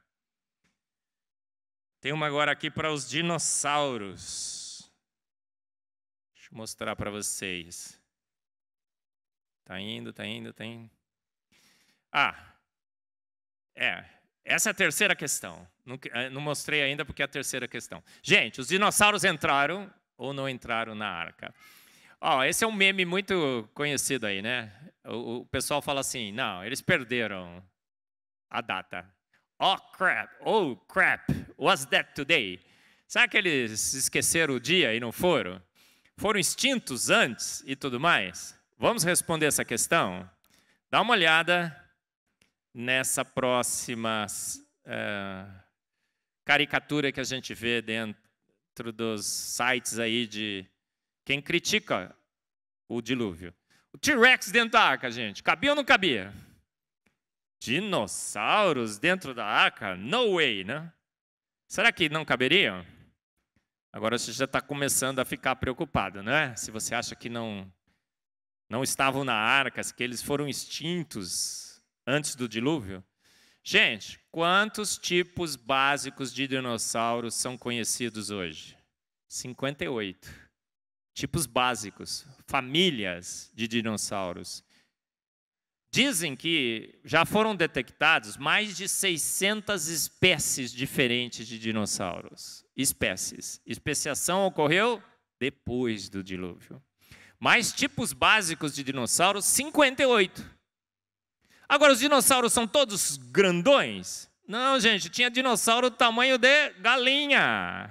Tem uma agora aqui para os dinossauros. Deixa eu mostrar para vocês. Tá indo, tá indo, tá Ah, é. Essa é a terceira questão. Não, eh, não mostrei ainda porque é a terceira questão. Gente, os dinossauros entraram ou não entraram na arca? Ó, oh, esse é um meme muito conhecido aí, né? O, o pessoal fala assim: não, eles perderam a data. Oh crap, oh crap, was that today? Será que eles esqueceram o dia e não foram? Foram extintos antes e tudo mais? Vamos responder essa questão? Dá uma olhada nessa próxima é, caricatura que a gente vê dentro dos sites aí de quem critica o dilúvio. O T-Rex dentro da arca, gente, cabia ou não cabia? Dinossauros dentro da arca? No way, né? Será que não caberiam? Agora você já está começando a ficar preocupado, né? Se você acha que não não estavam na arca, que eles foram extintos antes do dilúvio. Gente, quantos tipos básicos de dinossauros são conhecidos hoje? 58. Tipos básicos, famílias de dinossauros. Dizem que já foram detectados mais de 600 espécies diferentes de dinossauros. Espécies. Especiação ocorreu depois do dilúvio. Mais tipos básicos de dinossauros, 58. Agora, os dinossauros são todos grandões? Não, gente, tinha dinossauro do tamanho de galinha.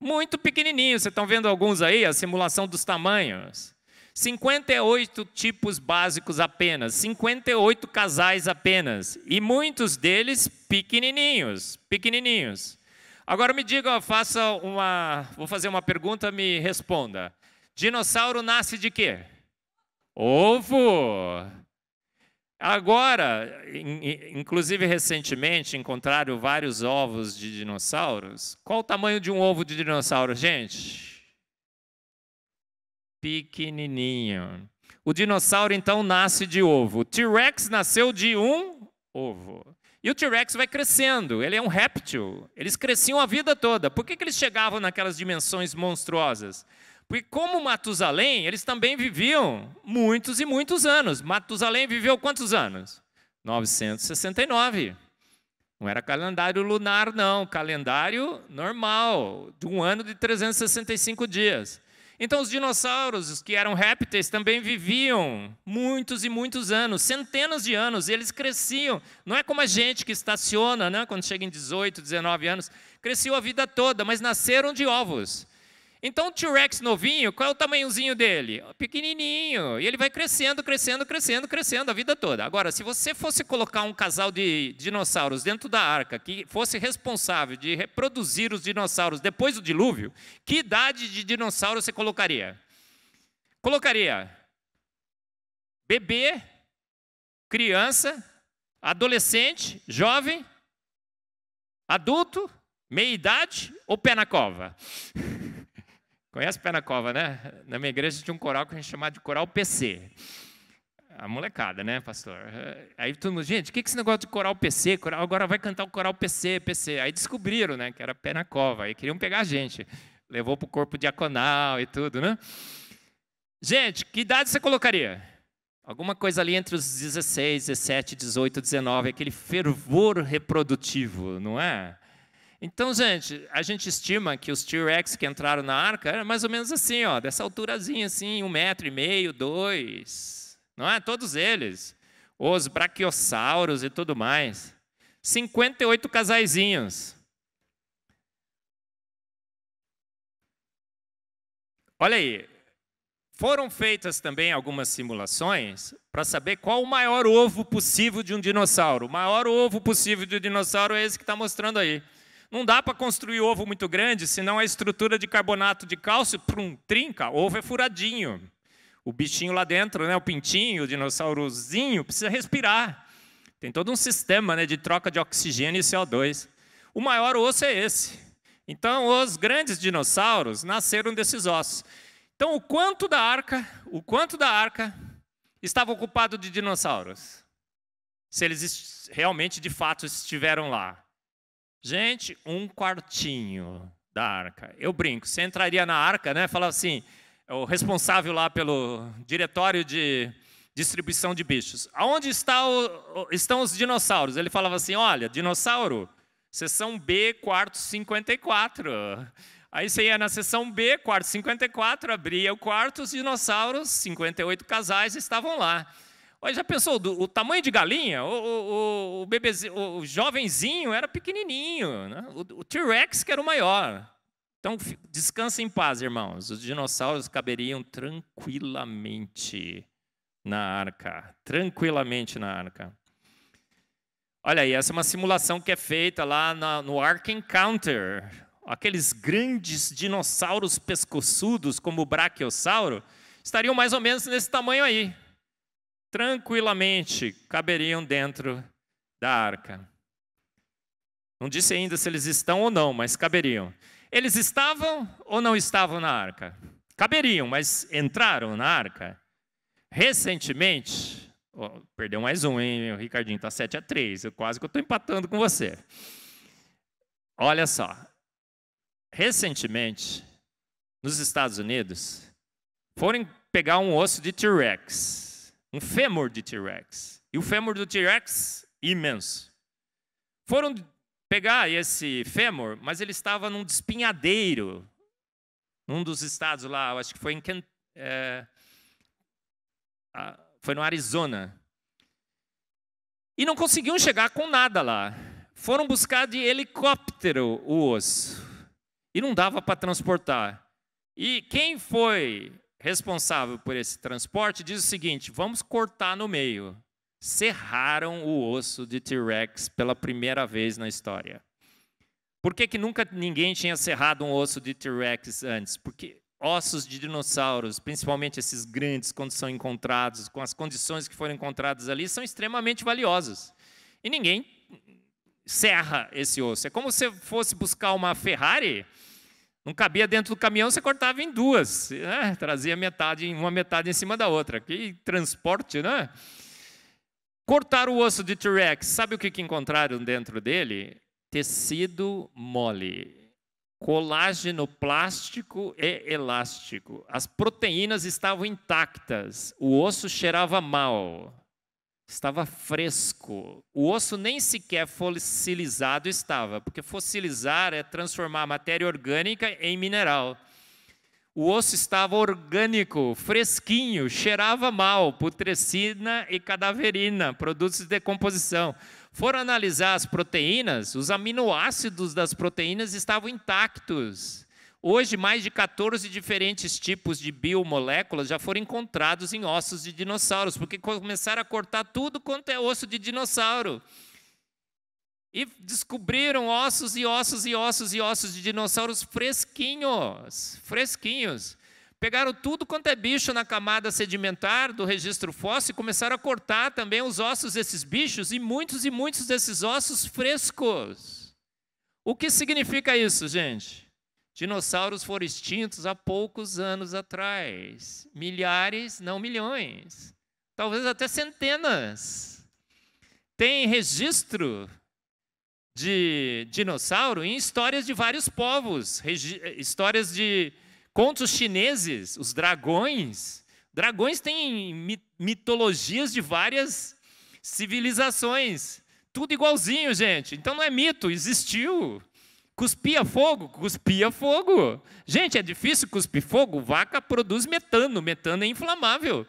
Muito pequenininho. Vocês estão vendo alguns aí, a simulação dos tamanhos. 58 tipos básicos apenas, 58 casais apenas, e muitos deles pequenininhos, pequenininhos. Agora me diga, faça uma, vou fazer uma pergunta, me responda. Dinossauro nasce de quê? Ovo. Agora, inclusive recentemente, encontraram vários ovos de dinossauros. Qual o tamanho de um ovo de dinossauro, gente? pequenininho. O dinossauro então nasce de ovo. O T-Rex nasceu de um ovo. E o T-Rex vai crescendo, ele é um réptil. Eles cresciam a vida toda. Por que, que eles chegavam naquelas dimensões monstruosas? Porque, como Matusalém, eles também viviam muitos e muitos anos. Matusalém viveu quantos anos? 969. Não era calendário lunar, não, calendário normal, de um ano de 365 dias. Então, os dinossauros, que eram répteis, também viviam muitos e muitos anos, centenas de anos, eles cresciam. Não é como a gente que estaciona, né? quando chega em 18, 19 anos, cresceu a vida toda, mas nasceram de ovos. Então o T-Rex novinho, qual é o tamanhozinho dele? Pequenininho. E ele vai crescendo, crescendo, crescendo, crescendo a vida toda. Agora, se você fosse colocar um casal de dinossauros dentro da arca que fosse responsável de reproduzir os dinossauros depois do dilúvio, que idade de dinossauro você colocaria? Colocaria bebê, criança, adolescente, jovem, adulto, meia-idade ou pé na cova? Conhece Pé na Cova, né? Na minha igreja tinha um coral que a gente chamava de coral PC. A molecada, né, pastor? Aí todo mundo, gente, o que é esse negócio de coral PC? Coral, agora vai cantar o coral PC, PC. Aí descobriram, né, que era Pé na Cova. Aí queriam pegar a gente. Levou para o corpo diaconal e tudo, né? Gente, que idade você colocaria? Alguma coisa ali entre os 16, 17, 18, 19, aquele fervor reprodutivo, não é? Então, gente, a gente estima que os T-Rex que entraram na arca era mais ou menos assim, ó, dessa alturazinha assim, um metro e meio, dois, não é? Todos eles, os brachiosauros e tudo mais. 58 casaizinhos. Olha aí, foram feitas também algumas simulações para saber qual o maior ovo possível de um dinossauro. O maior ovo possível de um dinossauro é esse que está mostrando aí. Não dá para construir ovo muito grande, senão a estrutura de carbonato de cálcio prum, trinca, ovo é furadinho. O bichinho lá dentro, né, o pintinho, o dinossaurozinho, precisa respirar. Tem todo um sistema né, de troca de oxigênio e CO2. O maior osso é esse. Então, os grandes dinossauros nasceram desses ossos. Então, o quanto da arca, o quanto da arca estava ocupado de dinossauros? Se eles realmente, de fato, estiveram lá. Gente, um quartinho da arca. Eu brinco, você entraria na arca, né? Falava assim, é o responsável lá pelo diretório de distribuição de bichos. Aonde está o, estão os dinossauros? Ele falava assim: olha, dinossauro, seção B, quarto 54. Aí você ia na seção B, quarto 54, abria o quarto, os dinossauros, 58 casais estavam lá. Olha, já pensou do, o tamanho de galinha? O, o, o, bebeze, o jovenzinho era pequenininho, né? o, o T-Rex que era o maior. Então, descansa em paz, irmãos. Os dinossauros caberiam tranquilamente na arca. Tranquilamente na arca. Olha aí, essa é uma simulação que é feita lá na, no Ark Encounter. Aqueles grandes dinossauros pescoçudos, como o Brachiosauro, estariam mais ou menos nesse tamanho aí tranquilamente caberiam dentro da arca. Não disse ainda se eles estão ou não, mas caberiam. Eles estavam ou não estavam na arca? Caberiam, mas entraram na arca. Recentemente, oh, perdeu mais um, hein? O Ricardinho está 7 a 3, eu quase que estou empatando com você. Olha só. Recentemente, nos Estados Unidos, foram pegar um osso de T-Rex um fêmur de T-Rex. E o fêmur do T-Rex, imenso. Foram pegar esse fêmur, mas ele estava num despinhadeiro, num dos estados lá, acho que foi em é, foi no Arizona. E não conseguiam chegar com nada lá. Foram buscar de helicóptero o osso. E não dava para transportar. E quem foi responsável por esse transporte, diz o seguinte: vamos cortar no meio. Serraram o osso de T-Rex pela primeira vez na história. Por que, que nunca ninguém tinha serrado um osso de T-Rex antes? Porque ossos de dinossauros, principalmente esses grandes, quando são encontrados, com as condições que foram encontradas ali, são extremamente valiosos. E ninguém serra esse osso. É como se fosse buscar uma Ferrari não cabia dentro do caminhão, você cortava em duas, né? trazia metade, uma metade em cima da outra. Que transporte, né? Cortar o osso de T-Rex, sabe o que, que encontraram dentro dele? Tecido mole, colágeno plástico e elástico. As proteínas estavam intactas, o osso cheirava mal estava fresco. O osso nem sequer fossilizado estava, porque fossilizar é transformar matéria orgânica em mineral. O osso estava orgânico, fresquinho, cheirava mal, putrescina e cadaverina, produtos de decomposição. Foram analisar as proteínas, os aminoácidos das proteínas estavam intactos. Hoje, mais de 14 diferentes tipos de biomoléculas já foram encontrados em ossos de dinossauros, porque começaram a cortar tudo quanto é osso de dinossauro. E descobriram ossos e ossos e ossos e ossos de dinossauros fresquinhos, fresquinhos. Pegaram tudo quanto é bicho na camada sedimentar do registro fóssil e começaram a cortar também os ossos desses bichos e muitos e muitos desses ossos frescos. O que significa isso, gente? Dinossauros foram extintos há poucos anos atrás. Milhares, não milhões. Talvez até centenas. Tem registro de dinossauro em histórias de vários povos, histórias de contos chineses, os dragões. Dragões têm mitologias de várias civilizações. Tudo igualzinho, gente. Então não é mito, existiu. Cuspia fogo? Cuspia fogo. Gente, é difícil cuspir fogo? Vaca produz metano, metano é inflamável.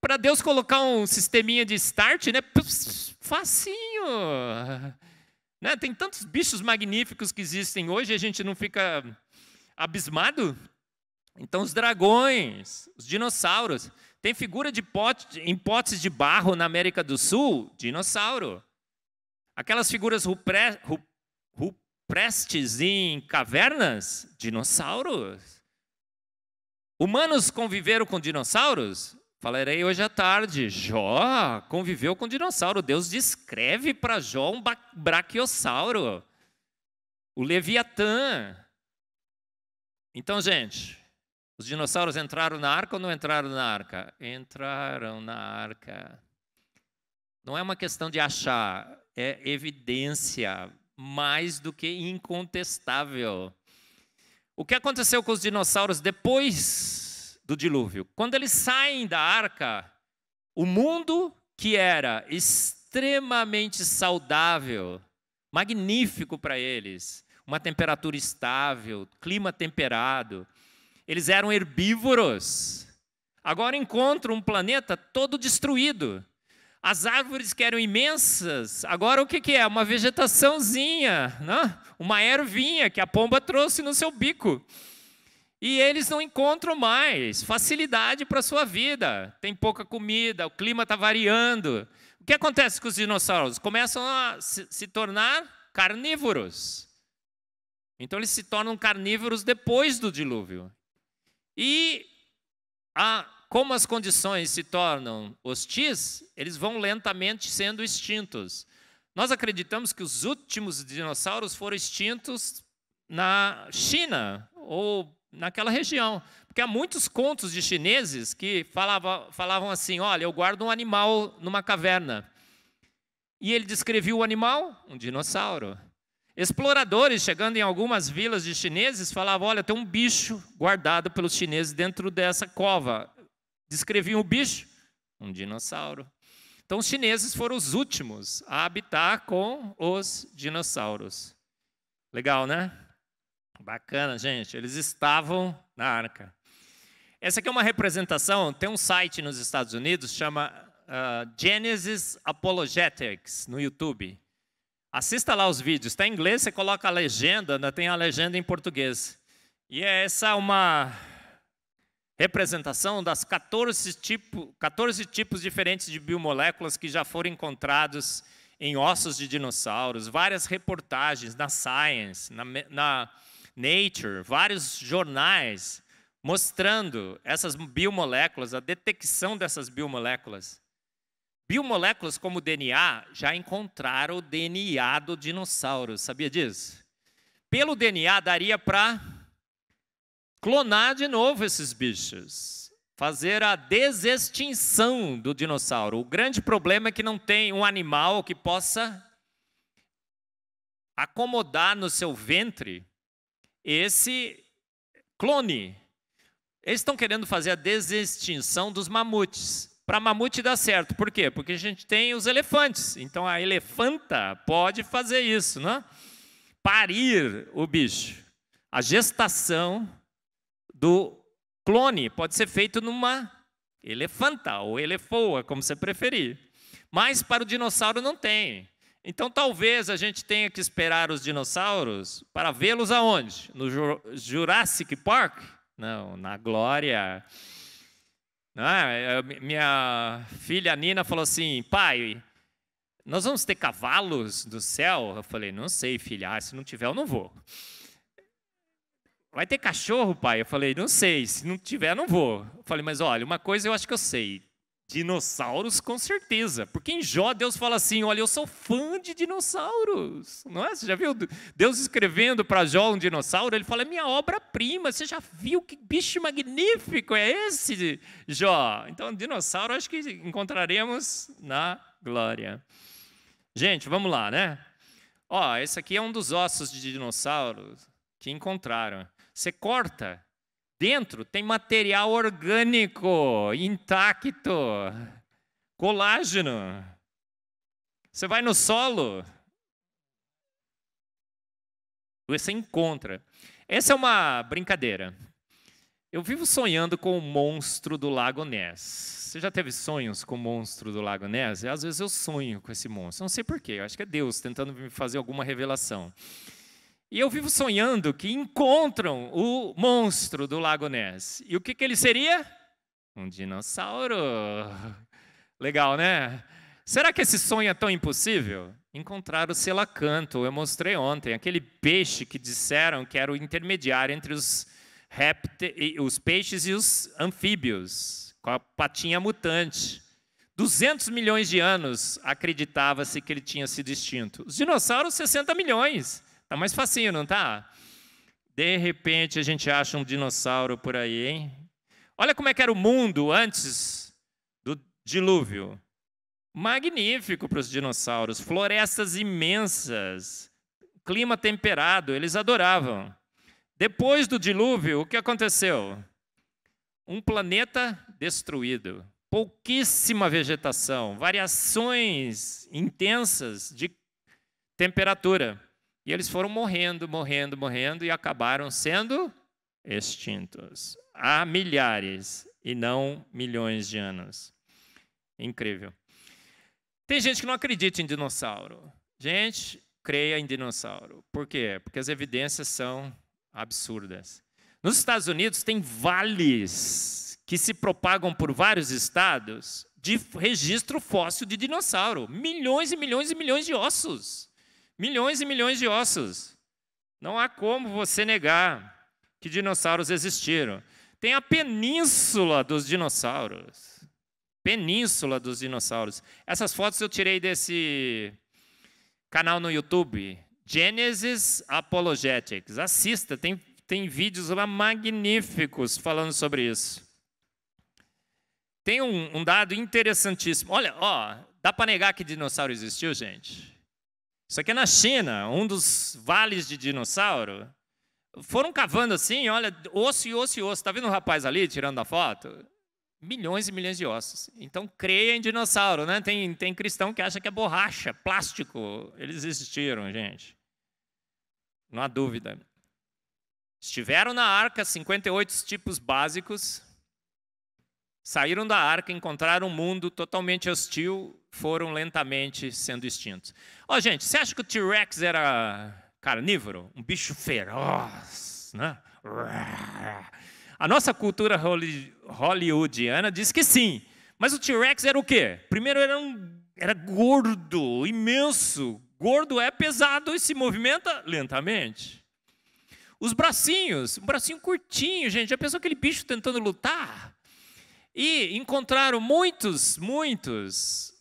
Para Deus colocar um sisteminha de start, né? Facinho. Né? Tem tantos bichos magníficos que existem hoje, a gente não fica abismado? Então, os dragões, os dinossauros. Tem figura de pote, em potes de barro na América do Sul? Dinossauro. Aquelas figuras rupre, prestes em cavernas? Dinossauros. Humanos conviveram com dinossauros? Falarei hoje à tarde. Jó conviveu com dinossauro. Deus descreve para Jó um braquiosauro. o Leviatã. Então, gente, os dinossauros entraram na arca ou não entraram na arca? Entraram na arca. Não é uma questão de achar, é evidência mais do que incontestável. O que aconteceu com os dinossauros depois do dilúvio? Quando eles saem da arca, o mundo que era extremamente saudável, magnífico para eles, uma temperatura estável, clima temperado, eles eram herbívoros. Agora encontram um planeta todo destruído as árvores que eram imensas, agora o que, que é? Uma vegetaçãozinha, né? uma ervinha que a pomba trouxe no seu bico. E eles não encontram mais facilidade para a sua vida. Tem pouca comida, o clima está variando. O que acontece com os dinossauros? Começam a se tornar carnívoros. Então eles se tornam carnívoros depois do dilúvio. E a como as condições se tornam hostis, eles vão lentamente sendo extintos. Nós acreditamos que os últimos dinossauros foram extintos na China ou naquela região, porque há muitos contos de chineses que falava, falavam assim: olha, eu guardo um animal numa caverna. E ele descrevia o animal, um dinossauro. Exploradores chegando em algumas vilas de chineses falavam: olha, tem um bicho guardado pelos chineses dentro dessa cova. Descreviam o bicho? Um dinossauro. Então, os chineses foram os últimos a habitar com os dinossauros. Legal, né? Bacana, gente. Eles estavam na arca. Essa aqui é uma representação. Tem um site nos Estados Unidos chama uh, Genesis Apologetics no YouTube. Assista lá os vídeos. Está em inglês, você coloca a legenda, ainda tem a legenda em português. E é essa é uma representação das 14, tipo, 14 tipos diferentes de biomoléculas que já foram encontrados em ossos de dinossauros, várias reportagens na Science, na, na Nature, vários jornais mostrando essas biomoléculas, a detecção dessas biomoléculas. Biomoléculas como o DNA já encontraram o DNA do dinossauro, sabia disso? Pelo DNA daria para clonar de novo esses bichos, fazer a desextinção do dinossauro. O grande problema é que não tem um animal que possa acomodar no seu ventre esse clone. Eles estão querendo fazer a desextinção dos mamutes. Para mamute dar certo. Por quê? Porque a gente tem os elefantes. Então a elefanta pode fazer isso, não? Né? Parir o bicho. A gestação do clone pode ser feito numa elefanta ou elefoa, como você preferir. Mas para o dinossauro não tem. Então talvez a gente tenha que esperar os dinossauros para vê-los aonde? No Jurassic Park? Não, na glória. Ah, minha filha Nina falou assim: pai, nós vamos ter cavalos do céu? Eu falei: não sei, filha, ah, se não tiver, eu não vou vai ter cachorro, pai? Eu falei, não sei, se não tiver, não vou. Eu falei, mas olha, uma coisa eu acho que eu sei. Dinossauros, com certeza. Porque em Jó, Deus fala assim: olha, eu sou fã de dinossauros. Não é? Você já viu Deus escrevendo para Jó um dinossauro? Ele fala: é minha obra-prima. Você já viu que bicho magnífico é esse, Jó? Então, dinossauro acho que encontraremos na glória. Gente, vamos lá, né? Ó, esse aqui é um dos ossos de dinossauros que encontraram. Você corta, dentro tem material orgânico, intacto, colágeno. Você vai no solo, você encontra. Essa é uma brincadeira. Eu vivo sonhando com o monstro do Lago Ness. Você já teve sonhos com o monstro do Lago Ness? Às vezes eu sonho com esse monstro. Não sei porquê. Eu acho que é Deus tentando me fazer alguma revelação. E eu vivo sonhando que encontram o monstro do Lago Ness. E o que, que ele seria? Um dinossauro. Legal, né? Será que esse sonho é tão impossível? Encontrar o selacanto, eu mostrei ontem, aquele peixe que disseram que era o intermediário entre os, os peixes e os anfíbios, com a patinha mutante. 200 milhões de anos acreditava-se que ele tinha sido extinto. Os dinossauros, 60 milhões. Tá mais facinho, não tá? De repente a gente acha um dinossauro por aí, hein? Olha como é que era o mundo antes do dilúvio. Magnífico para os dinossauros, florestas imensas, clima temperado, eles adoravam. Depois do dilúvio, o que aconteceu? Um planeta destruído, pouquíssima vegetação, variações intensas de temperatura. E eles foram morrendo, morrendo, morrendo e acabaram sendo extintos há milhares e não milhões de anos. Incrível. Tem gente que não acredita em dinossauro. Gente, creia em dinossauro. Por quê? Porque as evidências são absurdas. Nos Estados Unidos tem vales que se propagam por vários estados de registro fóssil de dinossauro, milhões e milhões e milhões de ossos milhões e milhões de ossos. Não há como você negar que dinossauros existiram. Tem a península dos dinossauros. Península dos dinossauros. Essas fotos eu tirei desse canal no YouTube, Genesis Apologetics. Assista, tem, tem vídeos lá magníficos falando sobre isso. Tem um, um dado interessantíssimo. Olha, ó, dá para negar que dinossauro existiu, gente? Isso aqui é na China, um dos vales de dinossauro. Foram cavando assim, olha, osso e osso e osso. Está vendo o um rapaz ali tirando a foto? Milhões e milhões de ossos. Então, creia em dinossauro, né? Tem, tem cristão que acha que é borracha, plástico. Eles existiram, gente. Não há dúvida. Estiveram na arca 58 tipos básicos. Saíram da arca, encontraram um mundo totalmente hostil, foram lentamente sendo extintos. Ó, oh, gente, você acha que o T-Rex era carnívoro? Um bicho feroz, né? A nossa cultura hollywoodiana diz que sim. Mas o T-Rex era o quê? Primeiro era um era gordo, imenso. Gordo é pesado e se movimenta lentamente. Os bracinhos, um bracinho curtinho, gente. Já pensou aquele bicho tentando lutar? E encontraram muitos, muitos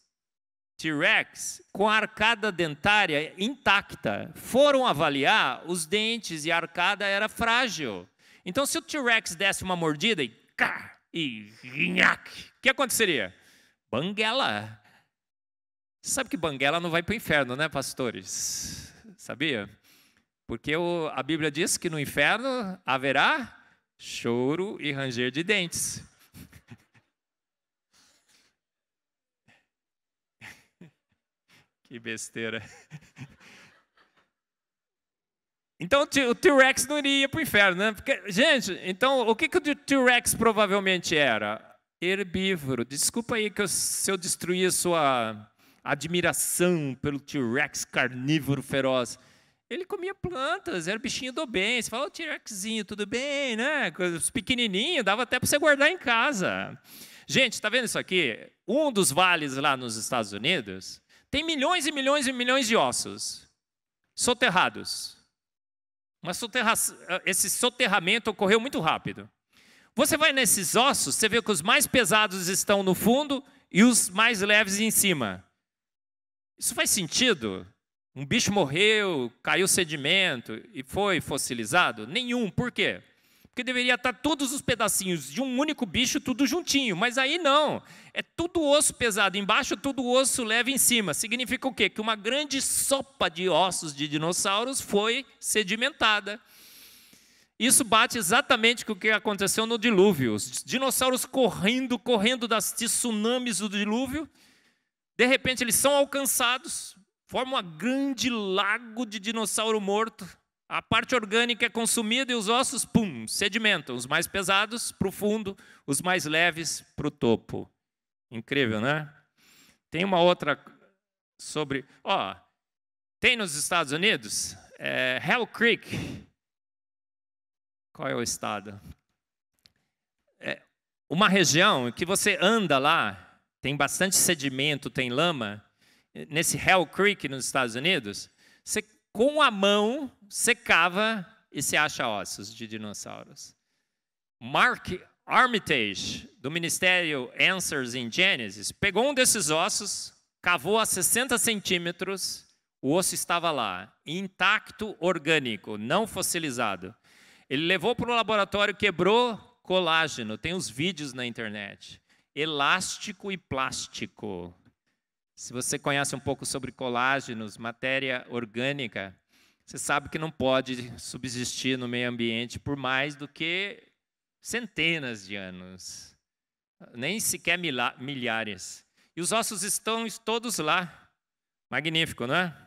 T-Rex com a arcada dentária intacta. Foram avaliar os dentes e a arcada era frágil. Então, se o T-Rex desse uma mordida e cá e o que aconteceria? Banguela. Sabe que banguela não vai para o inferno, né, pastores? Sabia? Porque o, a Bíblia diz que no inferno haverá choro e ranger de dentes. Que besteira. Então o T-Rex não iria para o inferno, né? Porque, gente, então o que, que o T-Rex provavelmente era? Herbívoro. Desculpa aí que eu, se eu destruí a sua admiração pelo T-Rex carnívoro feroz. Ele comia plantas, era bichinho do bem. Você fala, o T-Rexinho, tudo bem, né? Os pequenininhos, dava até para você guardar em casa. Gente, está vendo isso aqui? Um dos vales lá nos Estados Unidos tem milhões e milhões e milhões de ossos soterrados. Mas soterra esse soterramento ocorreu muito rápido. Você vai nesses ossos, você vê que os mais pesados estão no fundo e os mais leves em cima. Isso faz sentido? Um bicho morreu, caiu sedimento e foi fossilizado? Nenhum. Por quê? Porque deveria estar todos os pedacinhos de um único bicho tudo juntinho, mas aí não. É tudo osso pesado embaixo, tudo osso leve em cima. Significa o quê? Que uma grande sopa de ossos de dinossauros foi sedimentada. Isso bate exatamente com o que aconteceu no dilúvio. Os dinossauros correndo, correndo das tsunamis do dilúvio. De repente, eles são alcançados, formam um grande lago de dinossauro morto. A parte orgânica é consumida e os ossos, pum, sedimentam. Os mais pesados para o fundo, os mais leves para o topo. Incrível, né? Tem uma outra sobre. Ó, oh, tem nos Estados Unidos é Hell Creek. Qual é o estado? É uma região que você anda lá, tem bastante sedimento, tem lama. Nesse Hell Creek nos Estados Unidos, você com a mão secava e se acha ossos de dinossauros. Mark Armitage, do Ministério Answers in Genesis, pegou um desses ossos, cavou a 60 centímetros, o osso estava lá, intacto, orgânico, não fossilizado. Ele levou para o laboratório, quebrou colágeno, tem os vídeos na internet, elástico e plástico. Se você conhece um pouco sobre colágenos, matéria orgânica, você sabe que não pode subsistir no meio ambiente por mais do que centenas de anos, nem sequer milhares. E os ossos estão todos lá. Magnífico, não é?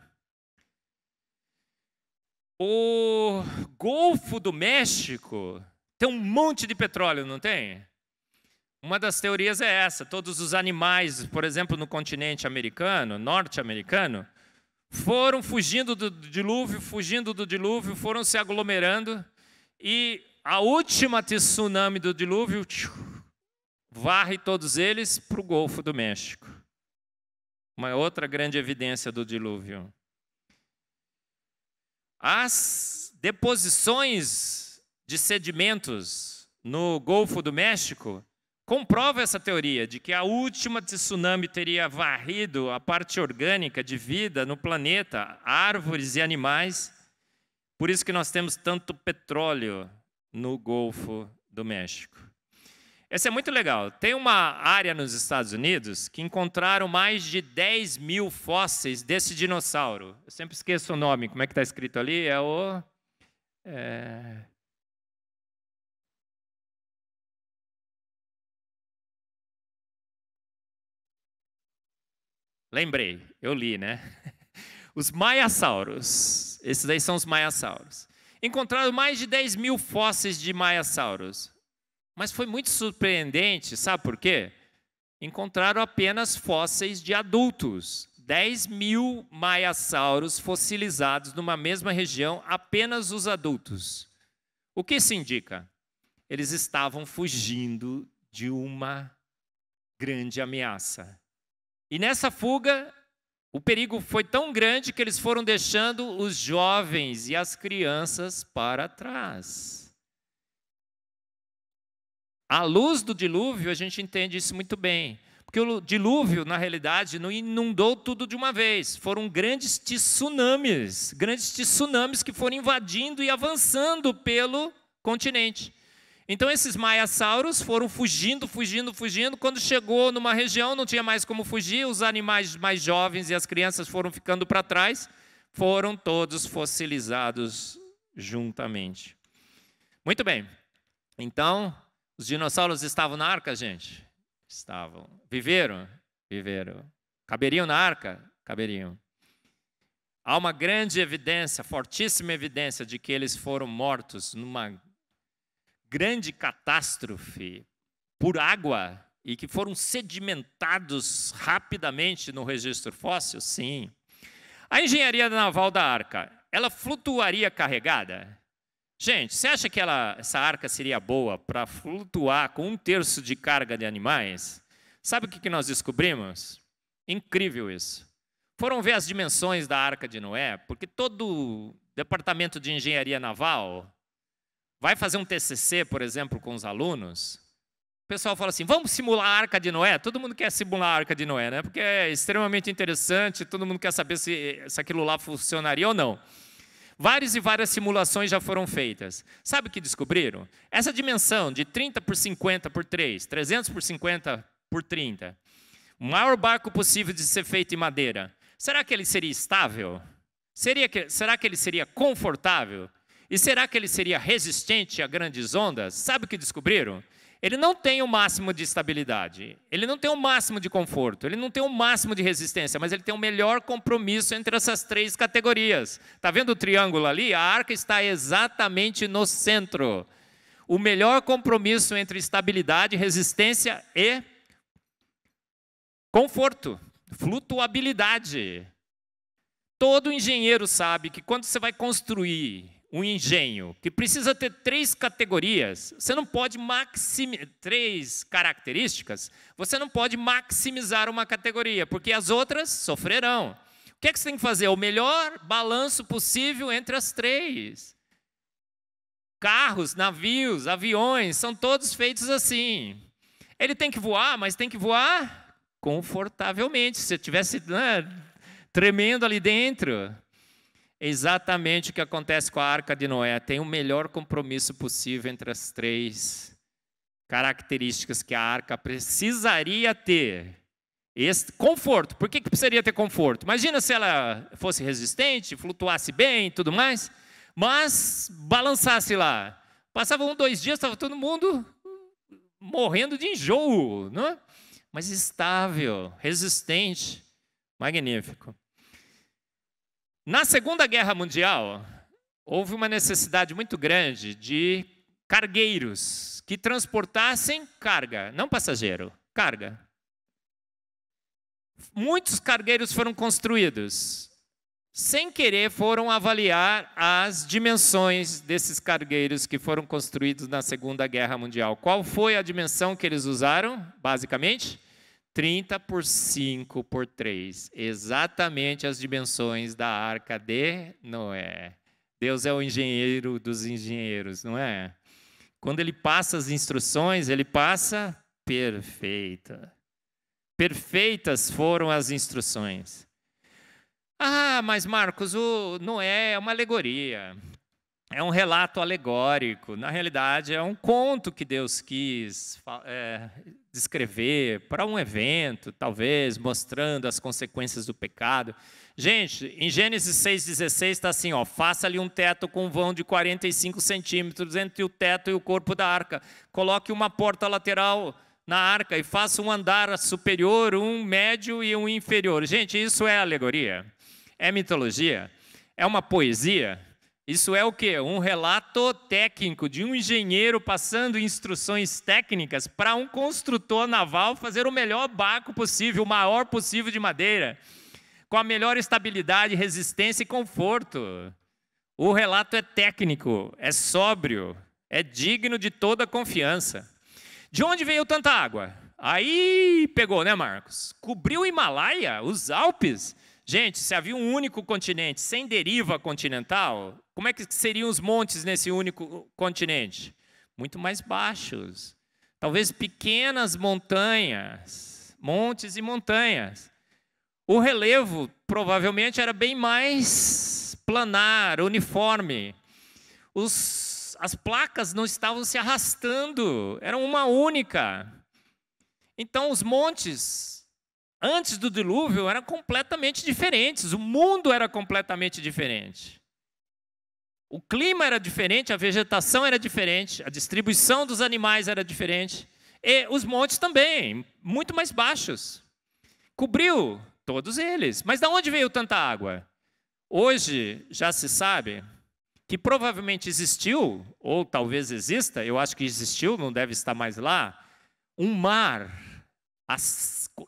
O Golfo do México tem um monte de petróleo, não tem? Uma das teorias é essa: todos os animais, por exemplo, no continente americano, norte-americano, foram fugindo do dilúvio, fugindo do dilúvio, foram se aglomerando e a última tsunami do dilúvio tchiu, varre todos eles para o Golfo do México. Uma outra grande evidência do dilúvio. As deposições de sedimentos no Golfo do México comprova essa teoria de que a última tsunami teria varrido a parte orgânica de vida no planeta, árvores e animais. Por isso que nós temos tanto petróleo no Golfo do México. Essa é muito legal. Tem uma área nos Estados Unidos que encontraram mais de 10 mil fósseis desse dinossauro. Eu sempre esqueço o nome. Como é que está escrito ali? É o. É, Lembrei, eu li, né? Os maiasauros. Esses aí são os maiasauros. Encontraram mais de 10 mil fósseis de maiasauros. Mas foi muito surpreendente, sabe por quê? Encontraram apenas fósseis de adultos. 10 mil maiasauros fossilizados numa mesma região, apenas os adultos. O que se indica? Eles estavam fugindo de uma grande ameaça. E nessa fuga, o perigo foi tão grande que eles foram deixando os jovens e as crianças para trás. À luz do dilúvio, a gente entende isso muito bem. Porque o dilúvio, na realidade, não inundou tudo de uma vez. Foram grandes tsunamis, grandes tsunamis que foram invadindo e avançando pelo continente. Então esses maiasauros foram fugindo, fugindo, fugindo. Quando chegou numa região, não tinha mais como fugir, os animais mais jovens e as crianças foram ficando para trás, foram todos fossilizados juntamente. Muito bem. Então, os dinossauros estavam na arca, gente? Estavam. Viveram? Viveram. Caberiam na arca? Caberiam. Há uma grande evidência, fortíssima evidência, de que eles foram mortos numa grande catástrofe por água e que foram sedimentados rapidamente no registro fóssil? Sim. A engenharia naval da arca, ela flutuaria carregada? Gente, você acha que ela, essa arca seria boa para flutuar com um terço de carga de animais? Sabe o que, que nós descobrimos? Incrível isso. Foram ver as dimensões da arca de Noé, porque todo departamento de engenharia naval vai fazer um TCC, por exemplo, com os alunos, o pessoal fala assim: vamos simular a Arca de Noé? Todo mundo quer simular a Arca de Noé, né? Porque é extremamente interessante, todo mundo quer saber se, se aquilo lá funcionaria ou não. Várias e várias simulações já foram feitas. Sabe o que descobriram? Essa dimensão de 30 por 50 por 3, 300 por 50 por 30, o maior barco possível de ser feito em madeira, será que ele seria estável? Seria que, será que ele seria confortável? E será que ele seria resistente a grandes ondas? Sabe o que descobriram? Ele não tem o máximo de estabilidade, ele não tem o máximo de conforto, ele não tem o máximo de resistência, mas ele tem o melhor compromisso entre essas três categorias. Está vendo o triângulo ali? A arca está exatamente no centro. O melhor compromisso entre estabilidade, resistência e conforto, flutuabilidade. Todo engenheiro sabe que quando você vai construir um engenho que precisa ter três categorias, você não pode maximizar três características, você não pode maximizar uma categoria, porque as outras sofrerão. O que é que você tem que fazer? O melhor balanço possível entre as três. Carros, navios, aviões, são todos feitos assim. Ele tem que voar, mas tem que voar confortavelmente. Se tivesse né, tremendo ali dentro, é exatamente o que acontece com a arca de Noé. Tem o melhor compromisso possível entre as três características que a arca precisaria ter. Esse conforto. Por que, que precisaria ter conforto? Imagina se ela fosse resistente, flutuasse bem e tudo mais, mas balançasse lá. Passava um, dois dias, estava todo mundo morrendo de enjoo, não é? mas estável, resistente, magnífico. Na Segunda Guerra Mundial, houve uma necessidade muito grande de cargueiros que transportassem carga, não passageiro, carga. Muitos cargueiros foram construídos. Sem querer, foram avaliar as dimensões desses cargueiros que foram construídos na Segunda Guerra Mundial. Qual foi a dimensão que eles usaram, basicamente? 30 por 5 por 3, exatamente as dimensões da arca de Noé. Deus é o engenheiro dos engenheiros, não é? Quando ele passa as instruções, ele passa perfeita. Perfeitas foram as instruções. Ah, mas Marcos, o Noé é uma alegoria é um relato alegórico. Na realidade, é um conto que Deus quis é, descrever para um evento, talvez mostrando as consequências do pecado. Gente, em Gênesis 6,16 está assim: ó, faça-lhe um teto com vão de 45 centímetros entre o teto e o corpo da arca. Coloque uma porta lateral na arca e faça um andar superior, um médio e um inferior. Gente, isso é alegoria? É mitologia? É uma poesia? Isso é o que? Um relato técnico de um engenheiro passando instruções técnicas para um construtor naval fazer o melhor barco possível, o maior possível de madeira, com a melhor estabilidade, resistência e conforto. O relato é técnico, é sóbrio, é digno de toda confiança. De onde veio tanta água? Aí pegou, né, Marcos? Cobriu o Himalaia, os Alpes, Gente, se havia um único continente sem deriva continental, como é que seriam os montes nesse único continente? Muito mais baixos. Talvez pequenas montanhas, montes e montanhas. O relevo provavelmente era bem mais planar, uniforme. Os, as placas não estavam se arrastando, eram uma única. Então, os montes antes do dilúvio eram completamente diferentes, o mundo era completamente diferente. O clima era diferente, a vegetação era diferente, a distribuição dos animais era diferente, e os montes também, muito mais baixos. Cobriu todos eles. Mas de onde veio tanta água? Hoje já se sabe que provavelmente existiu, ou talvez exista, eu acho que existiu, não deve estar mais lá, um mar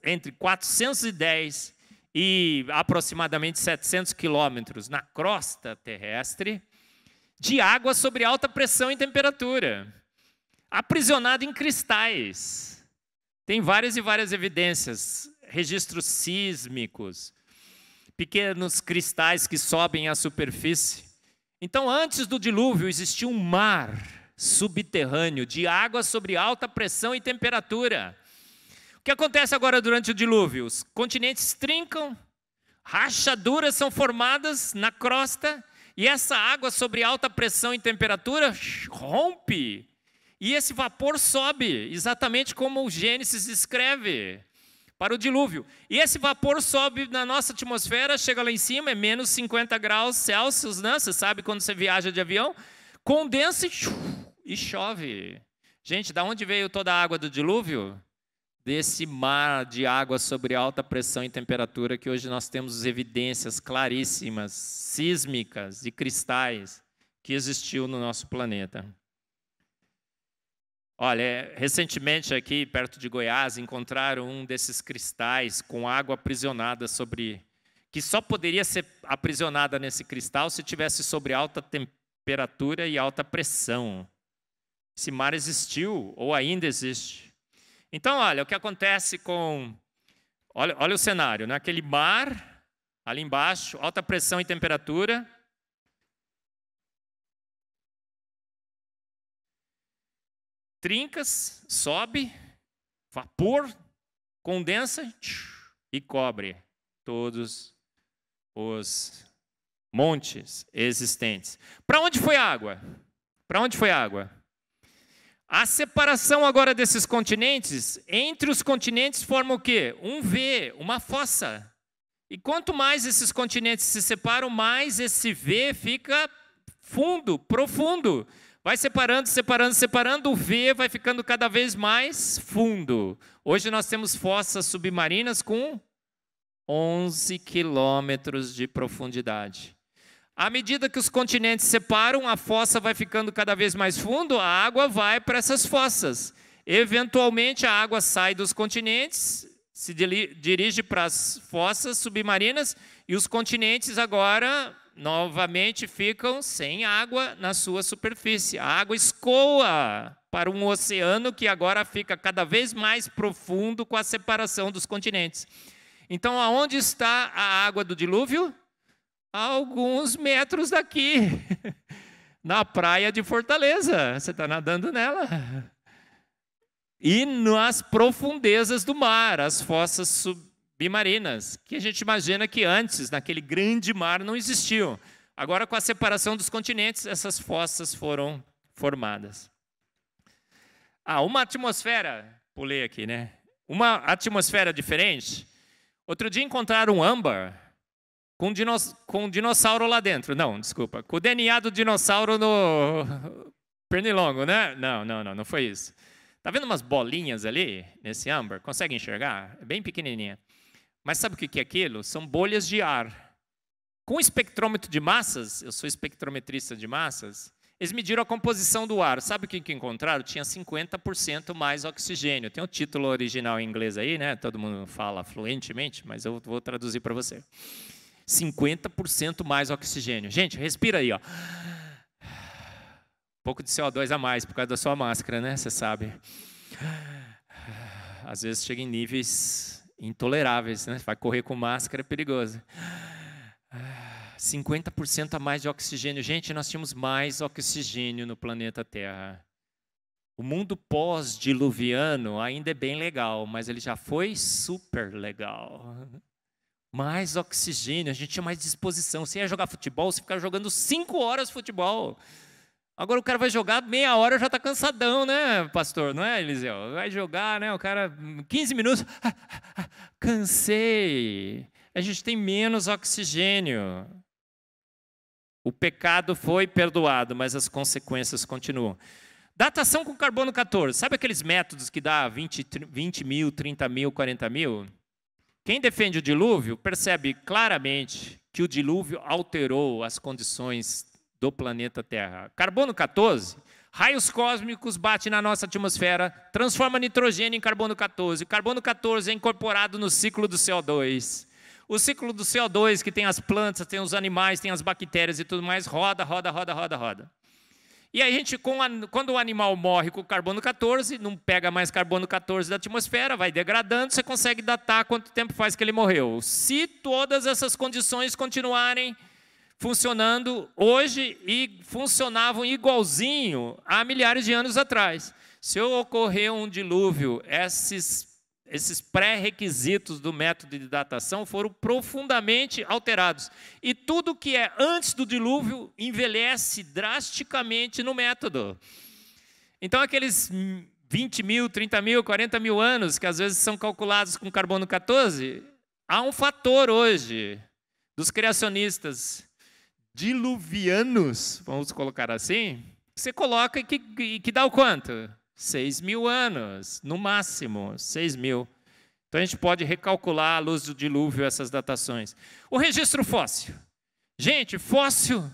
entre 410 e aproximadamente 700 quilômetros na crosta terrestre, de água sobre alta pressão e temperatura, aprisionado em cristais. Tem várias e várias evidências, registros sísmicos, pequenos cristais que sobem à superfície. Então, antes do dilúvio, existia um mar subterrâneo de água sobre alta pressão e temperatura. O que acontece agora durante o dilúvio? Os continentes trincam, rachaduras são formadas na crosta e essa água sobre alta pressão e temperatura rompe. E esse vapor sobe, exatamente como o Gênesis escreve para o dilúvio. E esse vapor sobe na nossa atmosfera, chega lá em cima, é menos 50 graus Celsius, né? Você sabe quando você viaja de avião, condensa e, e chove. Gente, da onde veio toda a água do dilúvio? desse mar de água sobre alta pressão e temperatura que hoje nós temos evidências claríssimas, sísmicas de cristais que existiu no nosso planeta. Olha, recentemente aqui perto de Goiás encontraram um desses cristais com água aprisionada sobre que só poderia ser aprisionada nesse cristal se tivesse sobre alta temperatura e alta pressão. Esse mar existiu ou ainda existe. Então, olha o que acontece com. Olha, olha o cenário, né? aquele mar ali embaixo, alta pressão e temperatura. Trincas, sobe, vapor, condensa e cobre todos os montes existentes. Para onde foi a água? Para onde foi a água? A separação agora desses continentes, entre os continentes forma o quê? Um V, uma fossa. E quanto mais esses continentes se separam, mais esse V fica fundo, profundo. Vai separando, separando, separando, o V vai ficando cada vez mais fundo. Hoje nós temos fossas submarinas com 11 quilômetros de profundidade. À medida que os continentes separam, a fossa vai ficando cada vez mais fundo, a água vai para essas fossas. Eventualmente, a água sai dos continentes, se dirige para as fossas submarinas e os continentes agora novamente ficam sem água na sua superfície. A água escoa para um oceano que agora fica cada vez mais profundo com a separação dos continentes. Então, aonde está a água do dilúvio? a alguns metros daqui, na praia de Fortaleza. Você está nadando nela. E nas profundezas do mar, as fossas submarinas, que a gente imagina que antes, naquele grande mar, não existiam. Agora, com a separação dos continentes, essas fossas foram formadas. Ah, uma atmosfera, pulei aqui, né? Uma atmosfera diferente. Outro dia encontraram um âmbar com, dinoss com dinossauro lá dentro. Não, desculpa. Com o DNA do dinossauro no pernilongo, né? Não, não, não, não foi isso. Tá vendo umas bolinhas ali nesse âmbar? Consegue enxergar? É bem pequenininha. Mas sabe o que é aquilo? São bolhas de ar. Com o espectrômetro de massas, eu sou espectrometrista de massas, eles mediram a composição do ar. Sabe o que, que encontraram? Tinha 50% mais oxigênio. Tem o um título original em inglês aí, né? Todo mundo fala fluentemente, mas eu vou traduzir para você. 50% mais oxigênio. Gente, respira aí, ó. Um pouco de CO2 a mais por causa da sua máscara, né? Você sabe. Às vezes chega em níveis intoleráveis, né? Vai correr com máscara é perigoso. 50% a mais de oxigênio. Gente, nós tínhamos mais oxigênio no planeta Terra. O mundo pós-diluviano ainda é bem legal, mas ele já foi super legal mais oxigênio, a gente tinha mais disposição. Você ia jogar futebol, você ficava jogando cinco horas futebol. Agora o cara vai jogar meia hora já está cansadão, né, pastor? Não é, Eliseu? Vai jogar, né? O cara, 15 minutos, cansei. A gente tem menos oxigênio. O pecado foi perdoado, mas as consequências continuam. Datação com carbono 14. Sabe aqueles métodos que dá 20, 20 mil, 30 mil, 40 mil? Quem defende o dilúvio percebe claramente que o dilúvio alterou as condições do planeta Terra. Carbono 14, raios cósmicos batem na nossa atmosfera, transforma nitrogênio em carbono 14. carbono 14 é incorporado no ciclo do CO2. O ciclo do CO2 que tem as plantas, tem os animais, tem as bactérias e tudo mais, roda, roda, roda, roda, roda. E a gente, quando o animal morre com carbono 14, não pega mais carbono 14 da atmosfera, vai degradando, você consegue datar quanto tempo faz que ele morreu. Se todas essas condições continuarem funcionando hoje e funcionavam igualzinho há milhares de anos atrás. Se ocorrer um dilúvio, esses esses pré-requisitos do método de datação foram profundamente alterados. E tudo que é antes do dilúvio envelhece drasticamente no método. Então, aqueles 20 mil, 30 mil, 40 mil anos, que às vezes são calculados com carbono 14, há um fator hoje dos criacionistas diluvianos, vamos colocar assim, que você coloca e que, que dá o quanto? 6 mil anos, no máximo, 6 mil. Então a gente pode recalcular à luz do dilúvio essas datações. O registro fóssil. Gente, fóssil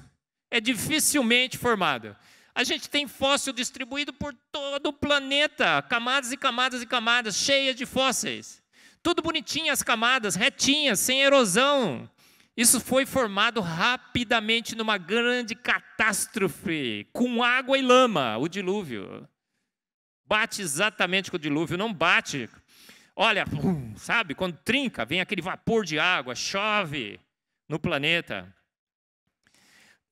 é dificilmente formado. A gente tem fóssil distribuído por todo o planeta, camadas e camadas e camadas, cheias de fósseis. Tudo bonitinho, as camadas, retinhas, sem erosão. Isso foi formado rapidamente numa grande catástrofe, com água e lama, o dilúvio bate exatamente com o dilúvio, não bate. Olha, sabe, quando trinca, vem aquele vapor de água, chove no planeta.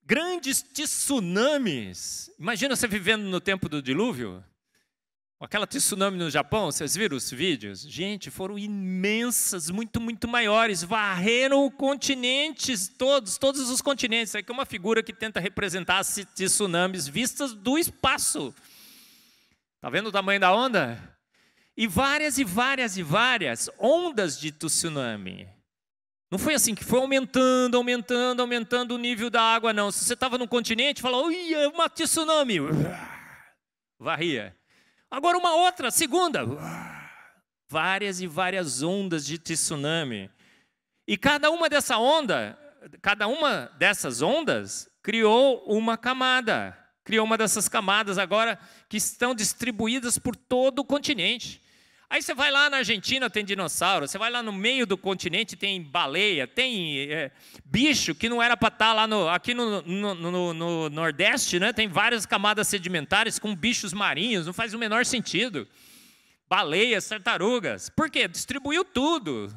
Grandes tsunamis. Imagina você vivendo no tempo do dilúvio. Aquela tsunami no Japão, vocês viram os vídeos? Gente, foram imensas, muito, muito maiores. Varreram continentes todos, todos os continentes. aqui é uma figura que tenta representar as tsunamis vistas do espaço. Está vendo o tamanho da onda? E várias e várias e várias ondas de tsunami. Não foi assim que foi aumentando, aumentando, aumentando o nível da água, não. Se você estava no continente, falou, ui, é uma tsunami. Varria. Agora uma outra, segunda. Várias e várias ondas de tsunami. E cada uma dessa onda, cada uma dessas ondas criou uma camada criou uma dessas camadas agora que estão distribuídas por todo o continente. Aí você vai lá na Argentina, tem dinossauro, você vai lá no meio do continente, tem baleia, tem é, bicho que não era para estar tá lá no, aqui no, no, no, no Nordeste, né? tem várias camadas sedimentares com bichos marinhos, não faz o menor sentido. Baleias, tartarugas. Por quê? Distribuiu tudo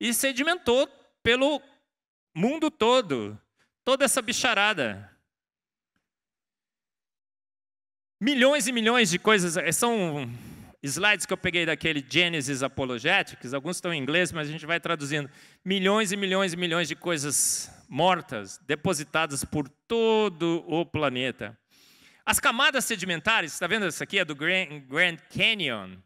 e sedimentou pelo mundo todo, toda essa bicharada milhões e milhões de coisas. Eh, são slides que eu peguei daquele Genesis Apologetics, alguns estão em inglês, mas a gente vai traduzindo. Milhões e milhões e milhões de coisas mortas, depositadas por todo o planeta. As camadas sedimentares, está vendo essa aqui? É do Grand Canyon.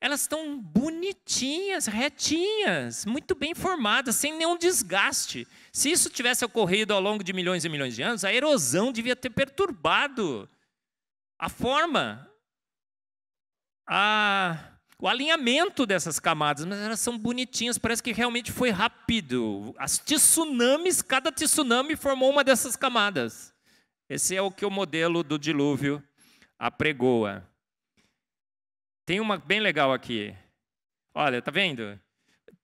Elas estão bonitinhas, retinhas, muito bem formadas, sem nenhum desgaste. Se isso tivesse ocorrido ao longo de milhões e milhões de anos, a erosão devia ter perturbado a forma, a, o alinhamento dessas camadas, mas elas são bonitinhas, parece que realmente foi rápido. As tsunamis, cada tsunami formou uma dessas camadas. Esse é o que o modelo do dilúvio apregoa. Tem uma bem legal aqui. Olha, tá vendo?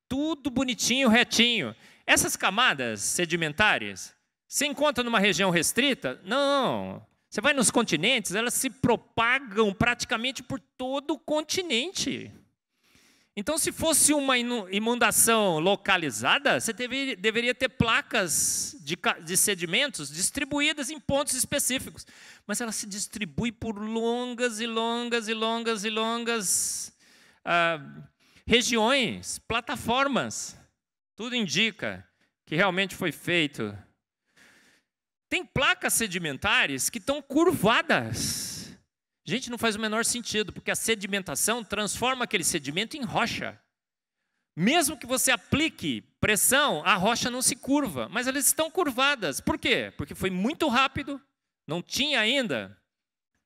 Tudo bonitinho, retinho. Essas camadas sedimentares se encontram numa região restrita? Não. Você vai nos continentes, elas se propagam praticamente por todo o continente. Então, se fosse uma inundação localizada, você deveria, deveria ter placas de, de, sedimentos distribuídas em pontos específicos. Mas ela se distribui por longas e longas e longas e longas ah, regiões, plataformas. Tudo indica que realmente foi feito tem placas sedimentares que estão curvadas. Gente, não faz o menor sentido, porque a sedimentação transforma aquele sedimento em rocha. Mesmo que você aplique pressão, a rocha não se curva, mas elas estão curvadas. Por quê? Porque foi muito rápido, não tinha ainda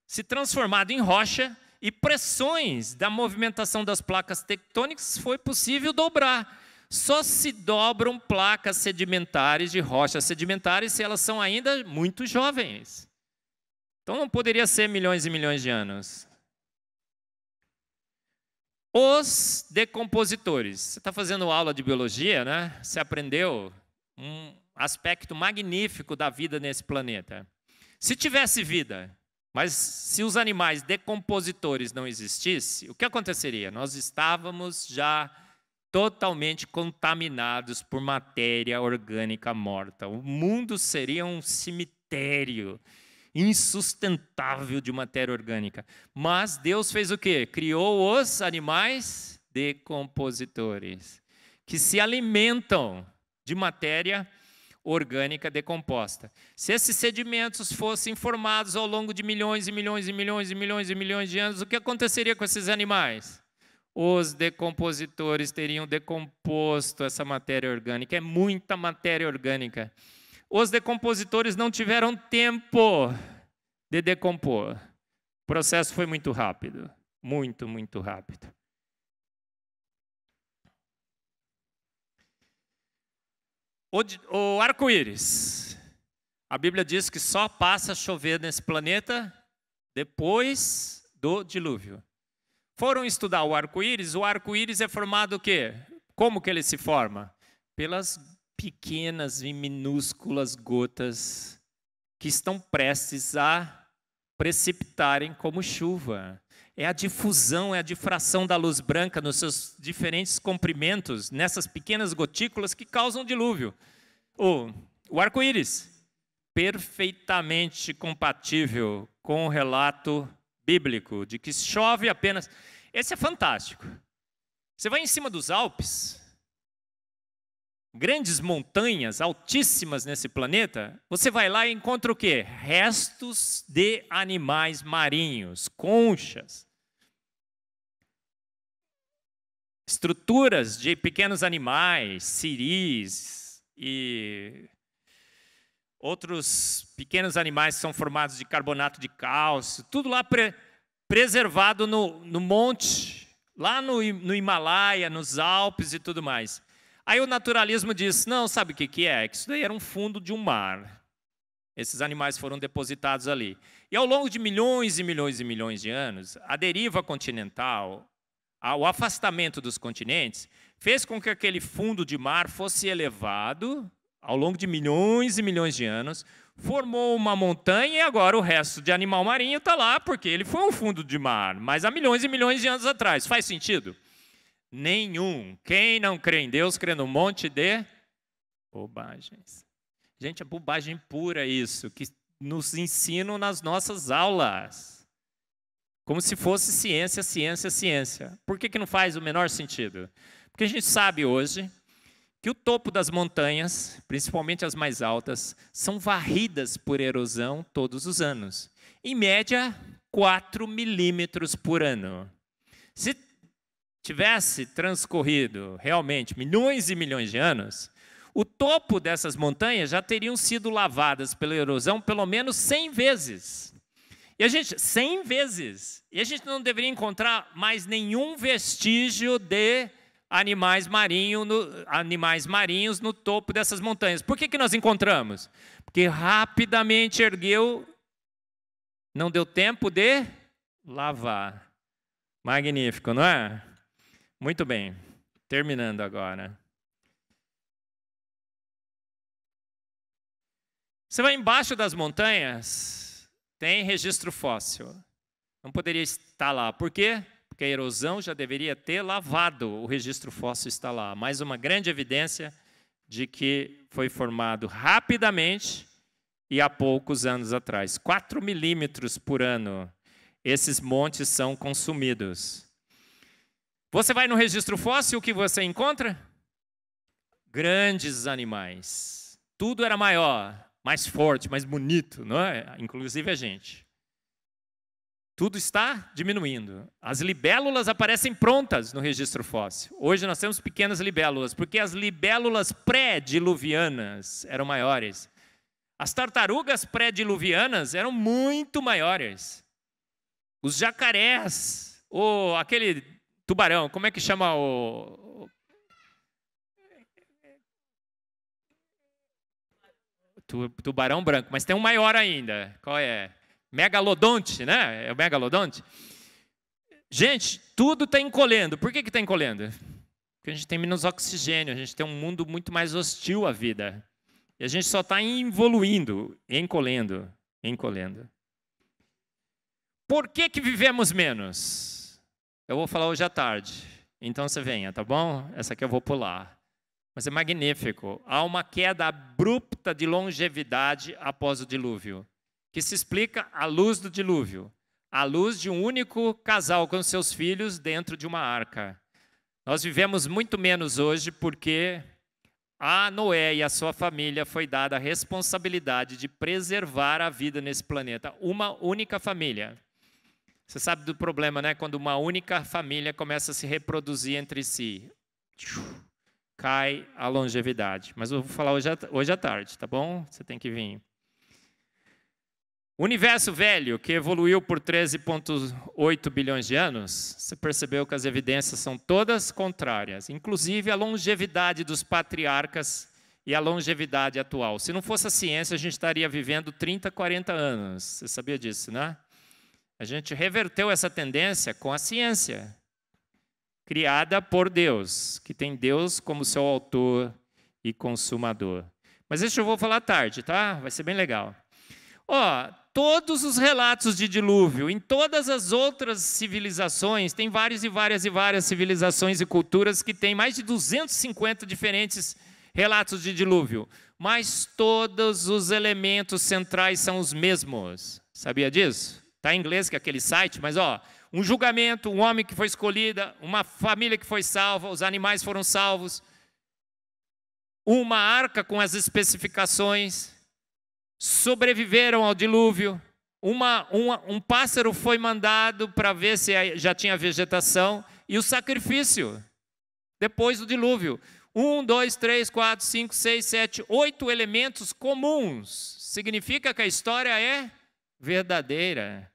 se transformado em rocha e pressões da movimentação das placas tectônicas foi possível dobrar. Só se dobram placas sedimentares de rochas sedimentares se elas são ainda muito jovens. Então não poderia ser milhões e milhões de anos. Os decompositores. Você está fazendo aula de biologia, né? Você aprendeu um aspecto magnífico da vida nesse planeta. Se tivesse vida, mas se os animais decompositores não existissem, o que aconteceria? Nós estávamos já totalmente contaminados por matéria orgânica morta. O mundo seria um cemitério insustentável de matéria orgânica. Mas Deus fez o quê? Criou os animais decompositores, que se alimentam de matéria orgânica decomposta. Se esses sedimentos fossem formados ao longo de milhões e milhões e milhões e milhões e milhões de anos, o que aconteceria com esses animais? os decompositores teriam decomposto essa matéria orgânica. É muita matéria orgânica. Os decompositores não tiveram tempo de decompor. O processo foi muito rápido. Muito, muito rápido. O, o arco-íris. A Bíblia diz que só passa a chover nesse planeta depois do dilúvio. Foram estudar o arco-íris. O arco-íris é formado o quê? Como que ele se forma? Pelas pequenas e minúsculas gotas que estão prestes a precipitarem como chuva. É a difusão, é a difração da luz branca nos seus diferentes comprimentos, nessas pequenas gotículas que causam dilúvio. O, o arco-íris, perfeitamente compatível com o relato bíblico, de que chove apenas. Esse é fantástico. Você vai em cima dos Alpes, grandes montanhas altíssimas nesse planeta, você vai lá e encontra o quê? Restos de animais marinhos, conchas, estruturas de pequenos animais, ciris e outros pequenos animais são formados de carbonato de cálcio, tudo lá pre preservado no, no monte, lá no, no Himalaia, nos Alpes e tudo mais. Aí o naturalismo diz: não, sabe o que, que é? Que isso daí era um fundo de um mar. Esses animais foram depositados ali. E ao longo de milhões e milhões e milhões de anos, a deriva continental, o afastamento dos continentes, fez com que aquele fundo de mar fosse elevado ao longo de milhões e milhões de anos, formou uma montanha e agora o resto de animal marinho está lá porque ele foi um fundo de mar, mas há milhões e milhões de anos atrás. Faz sentido? Nenhum. Quem não crê em Deus crê num monte de bobagens. Gente, é bobagem pura isso, que nos ensinam nas nossas aulas. Como se fosse ciência, ciência, ciência. Por que, que não faz o menor sentido? Porque a gente sabe hoje que o topo das montanhas, principalmente as mais altas, são varridas por erosão todos os anos. Em média, 4 milímetros por ano. Se tivesse transcorrido realmente milhões e milhões de anos, o topo dessas montanhas já teriam sido lavadas pela erosão pelo menos 100 vezes. E a gente, 100 vezes. E a gente não deveria encontrar mais nenhum vestígio de animais, marinho no, animais marinhos no topo dessas montanhas. Por que, que nós encontramos? Porque rapidamente ergueu, não deu tempo de lavar. Magnífico, não é? Muito bem, terminando agora. Você vai embaixo das montanhas, tem registro fóssil. Não poderia estar lá. Por quê? porque a erosão já deveria ter lavado o registro fóssil está lá. Mais uma grande evidência de que foi formado rapidamente e há poucos anos atrás. 4 milímetros por ano esses montes são consumidos. Você vai no registro fóssil, o que você encontra? Grandes animais. Tudo era maior, mais forte, mais bonito, não é? Inclusive a gente tudo está diminuindo. As libélulas aparecem prontas no registro fóssil. Hoje nós temos pequenas libélulas, porque as libélulas pré-diluvianas eram maiores. As tartarugas pré-diluvianas eram muito maiores. Os jacarés, ou aquele tubarão, como é que chama o. Tubarão branco, mas tem um maior ainda. Qual é? megalodonte, né? É o megalodonte. Gente, tudo está encolhendo. Por que está encolhendo? Porque a gente tem menos oxigênio, a gente tem um mundo muito mais hostil à vida. E a gente só está evoluindo, encolhendo, encolhendo. Por que, que vivemos menos? Eu vou falar hoje à tarde. Então você venha, tá bom? Essa aqui eu vou pular. Mas é magnífico. Há uma queda abrupta de longevidade após o dilúvio que se explica à luz do dilúvio, à luz de um único casal com seus filhos dentro de uma arca. Nós vivemos muito menos hoje porque a Noé e a sua família foi dada a responsabilidade de preservar a vida nesse planeta, uma única família. Você sabe do problema, né? Quando uma única família começa a se reproduzir entre si, cai a longevidade. Mas eu vou falar hoje à, tarde, tá bom? Você tem que vir universo velho, que evoluiu por 13,8 bilhões de anos, você percebeu que as evidências são todas contrárias, inclusive a longevidade dos patriarcas e a longevidade atual. Se não fosse a ciência, a gente estaria vivendo 30, 40 anos. Você sabia disso, né? A gente reverteu essa tendência com a ciência, criada por Deus, que tem Deus como seu autor e consumador. Mas isso eu vou falar tarde, tá? Vai ser bem legal. Ó, oh, todos os relatos de dilúvio, em todas as outras civilizações, tem várias e várias e várias civilizações e culturas que têm mais de 250 diferentes relatos de dilúvio, mas todos os elementos centrais são os mesmos. Sabia disso? Está em inglês que é aquele site, mas ó, um julgamento, um homem que foi escolhida, uma família que foi salva, os animais foram salvos, uma arca com as especificações, sobreviveram ao dilúvio. Uma, uma, um pássaro foi mandado para ver se já tinha vegetação e o sacrifício depois do dilúvio. Um, dois, três, quatro, cinco, seis, sete, oito elementos comuns. Significa que a história é verdadeira.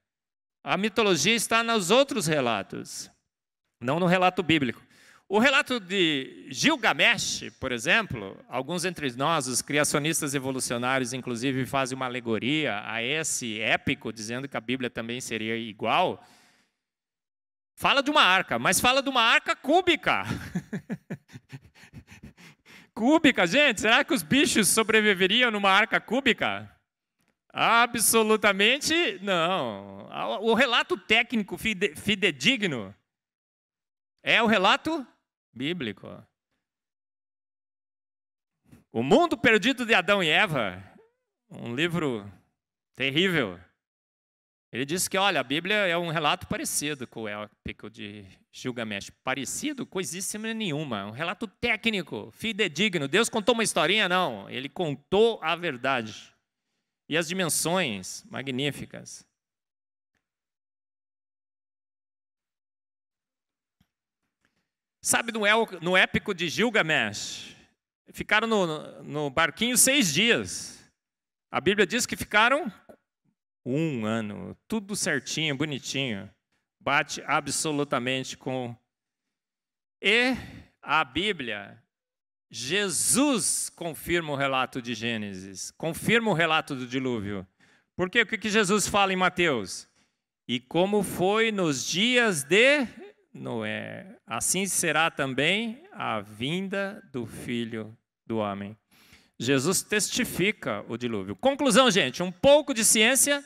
A mitologia está nos outros relatos, não no relato bíblico. O relato de Gilgamesh, por exemplo, alguns entre nós, os criacionistas evolucionários, inclusive, fazem uma alegoria a esse épico, dizendo que a Bíblia também seria igual. Fala de uma arca, mas fala de uma arca cúbica. cúbica, gente, será que os bichos sobreviveriam numa arca cúbica? Absolutamente não. O relato técnico fidedigno é o relato bíblico. O Mundo Perdido de Adão e Eva, um livro terrível. Ele diz que, olha, a Bíblia é um relato parecido com o épico de Gilgamesh. Parecido? Coisíssima nenhuma. Um relato técnico, fidedigno. Deus contou uma historinha? Não. Ele contou a verdade. E as dimensões magníficas. Sabe, no, El, no épico de Gilgamesh, ficaram no, no barquinho seis dias. A Bíblia diz que ficaram um ano, tudo certinho, bonitinho. Bate absolutamente com. E a Bíblia, Jesus confirma o relato de Gênesis, confirma o relato do dilúvio. Porque o que Jesus fala em Mateus? E como foi nos dias de Noé. Assim será também a vinda do filho do homem. Jesus testifica o dilúvio. Conclusão, gente: um pouco de ciência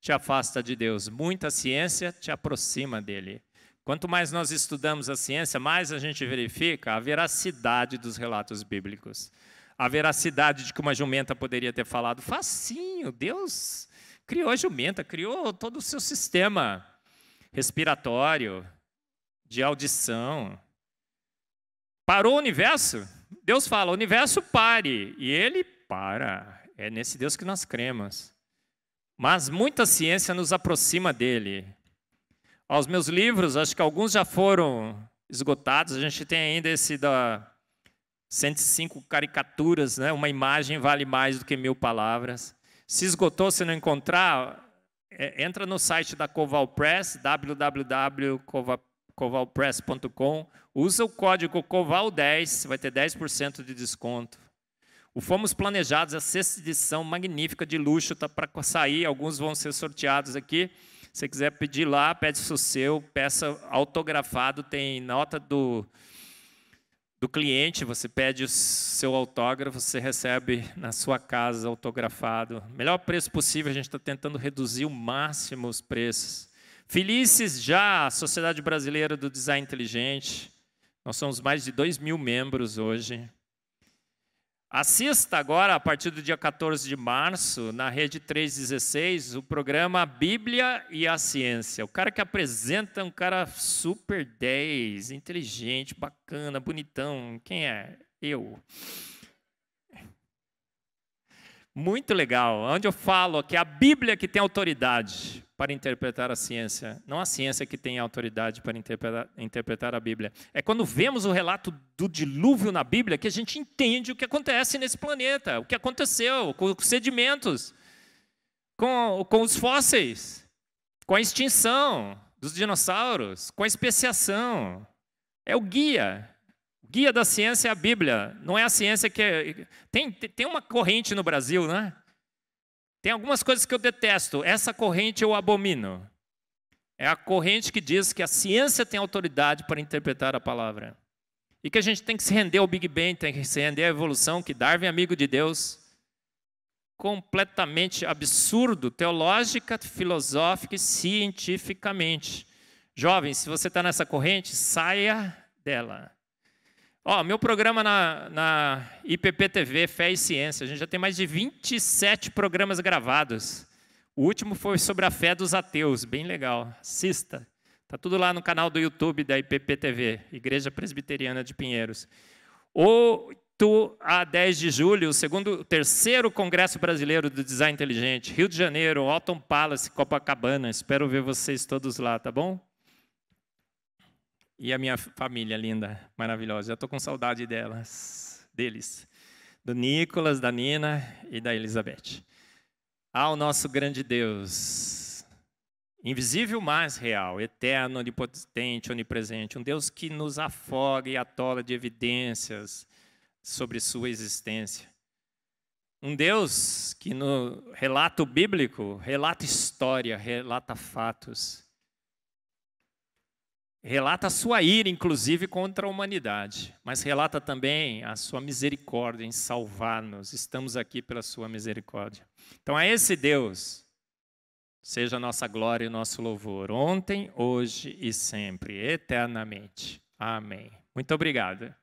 te afasta de Deus, muita ciência te aproxima dele. Quanto mais nós estudamos a ciência, mais a gente verifica a veracidade dos relatos bíblicos. A veracidade de que uma jumenta poderia ter falado, facinho, Deus criou a jumenta, criou todo o seu sistema respiratório, de audição. Parou o universo? Deus fala: o universo pare. E ele para. É nesse Deus que nós cremos. Mas muita ciência nos aproxima dele. Aos meus livros, acho que alguns já foram esgotados. A gente tem ainda esse da 105 caricaturas, né? Uma imagem vale mais do que mil palavras. Se esgotou, se não encontrar, é, entra no site da Coval Press, www.covalpress.com covalpress.com, usa o código COVAL10, você vai ter 10% de desconto. O Fomos Planejados, a sexta edição magnífica de luxo, está para sair, alguns vão ser sorteados aqui. Se você quiser pedir lá, pede o seu, peça autografado, tem nota do, do cliente, você pede o seu autógrafo, você recebe na sua casa autografado. Melhor preço possível, a gente está tentando reduzir o máximo os preços. Felices já a Sociedade Brasileira do Design Inteligente. Nós somos mais de 2 mil membros hoje. Assista agora, a partir do dia 14 de março, na Rede 316, o programa Bíblia e a Ciência. O cara que apresenta é um cara super 10, inteligente, bacana, bonitão. Quem é? Eu. Muito legal. Onde eu falo que é a Bíblia que tem autoridade para interpretar a ciência, não a ciência que tem autoridade para interpretar, interpretar a Bíblia. É quando vemos o relato do dilúvio na Bíblia que a gente entende o que acontece nesse planeta, o que aconteceu com os sedimentos, com, com os fósseis, com a extinção dos dinossauros, com a especiação. É o guia, guia da ciência é a Bíblia, não é a ciência que é... tem tem uma corrente no Brasil, né? Tem algumas coisas que eu detesto. Essa corrente eu abomino. É a corrente que diz que a ciência tem autoridade para interpretar a palavra. E que a gente tem que se render ao Big Bang, tem que se render à evolução, que Darwin é amigo de Deus. Completamente absurdo, teológica, filosófica e cientificamente. Jovem, se você está nessa corrente, saia dela. Ó, meu programa na, na IPPTV, Fé e Ciência, a gente já tem mais de 27 programas gravados. O último foi sobre a fé dos ateus, bem legal. Assista. Tá tudo lá no canal do YouTube da IPPTV, Igreja Presbiteriana de Pinheiros. 8 a 10 de julho, o segundo, terceiro Congresso Brasileiro do Design Inteligente, Rio de Janeiro, Autumn Palace, Copacabana. Espero ver vocês todos lá, tá bom? e a minha família linda, maravilhosa. Eu estou com saudade delas, deles, do Nicolas, da Nina e da Elizabeth. Ao nosso grande Deus, invisível mas real, eterno, onipotente, onipresente, um Deus que nos afoga e atola de evidências sobre sua existência. Um Deus que no relato bíblico relata história, relata fatos Relata a sua ira, inclusive, contra a humanidade, mas relata também a sua misericórdia em salvar-nos. Estamos aqui pela sua misericórdia. Então, a esse Deus seja a nossa glória e nosso louvor, ontem, hoje e sempre, eternamente. Amém. Muito obrigado.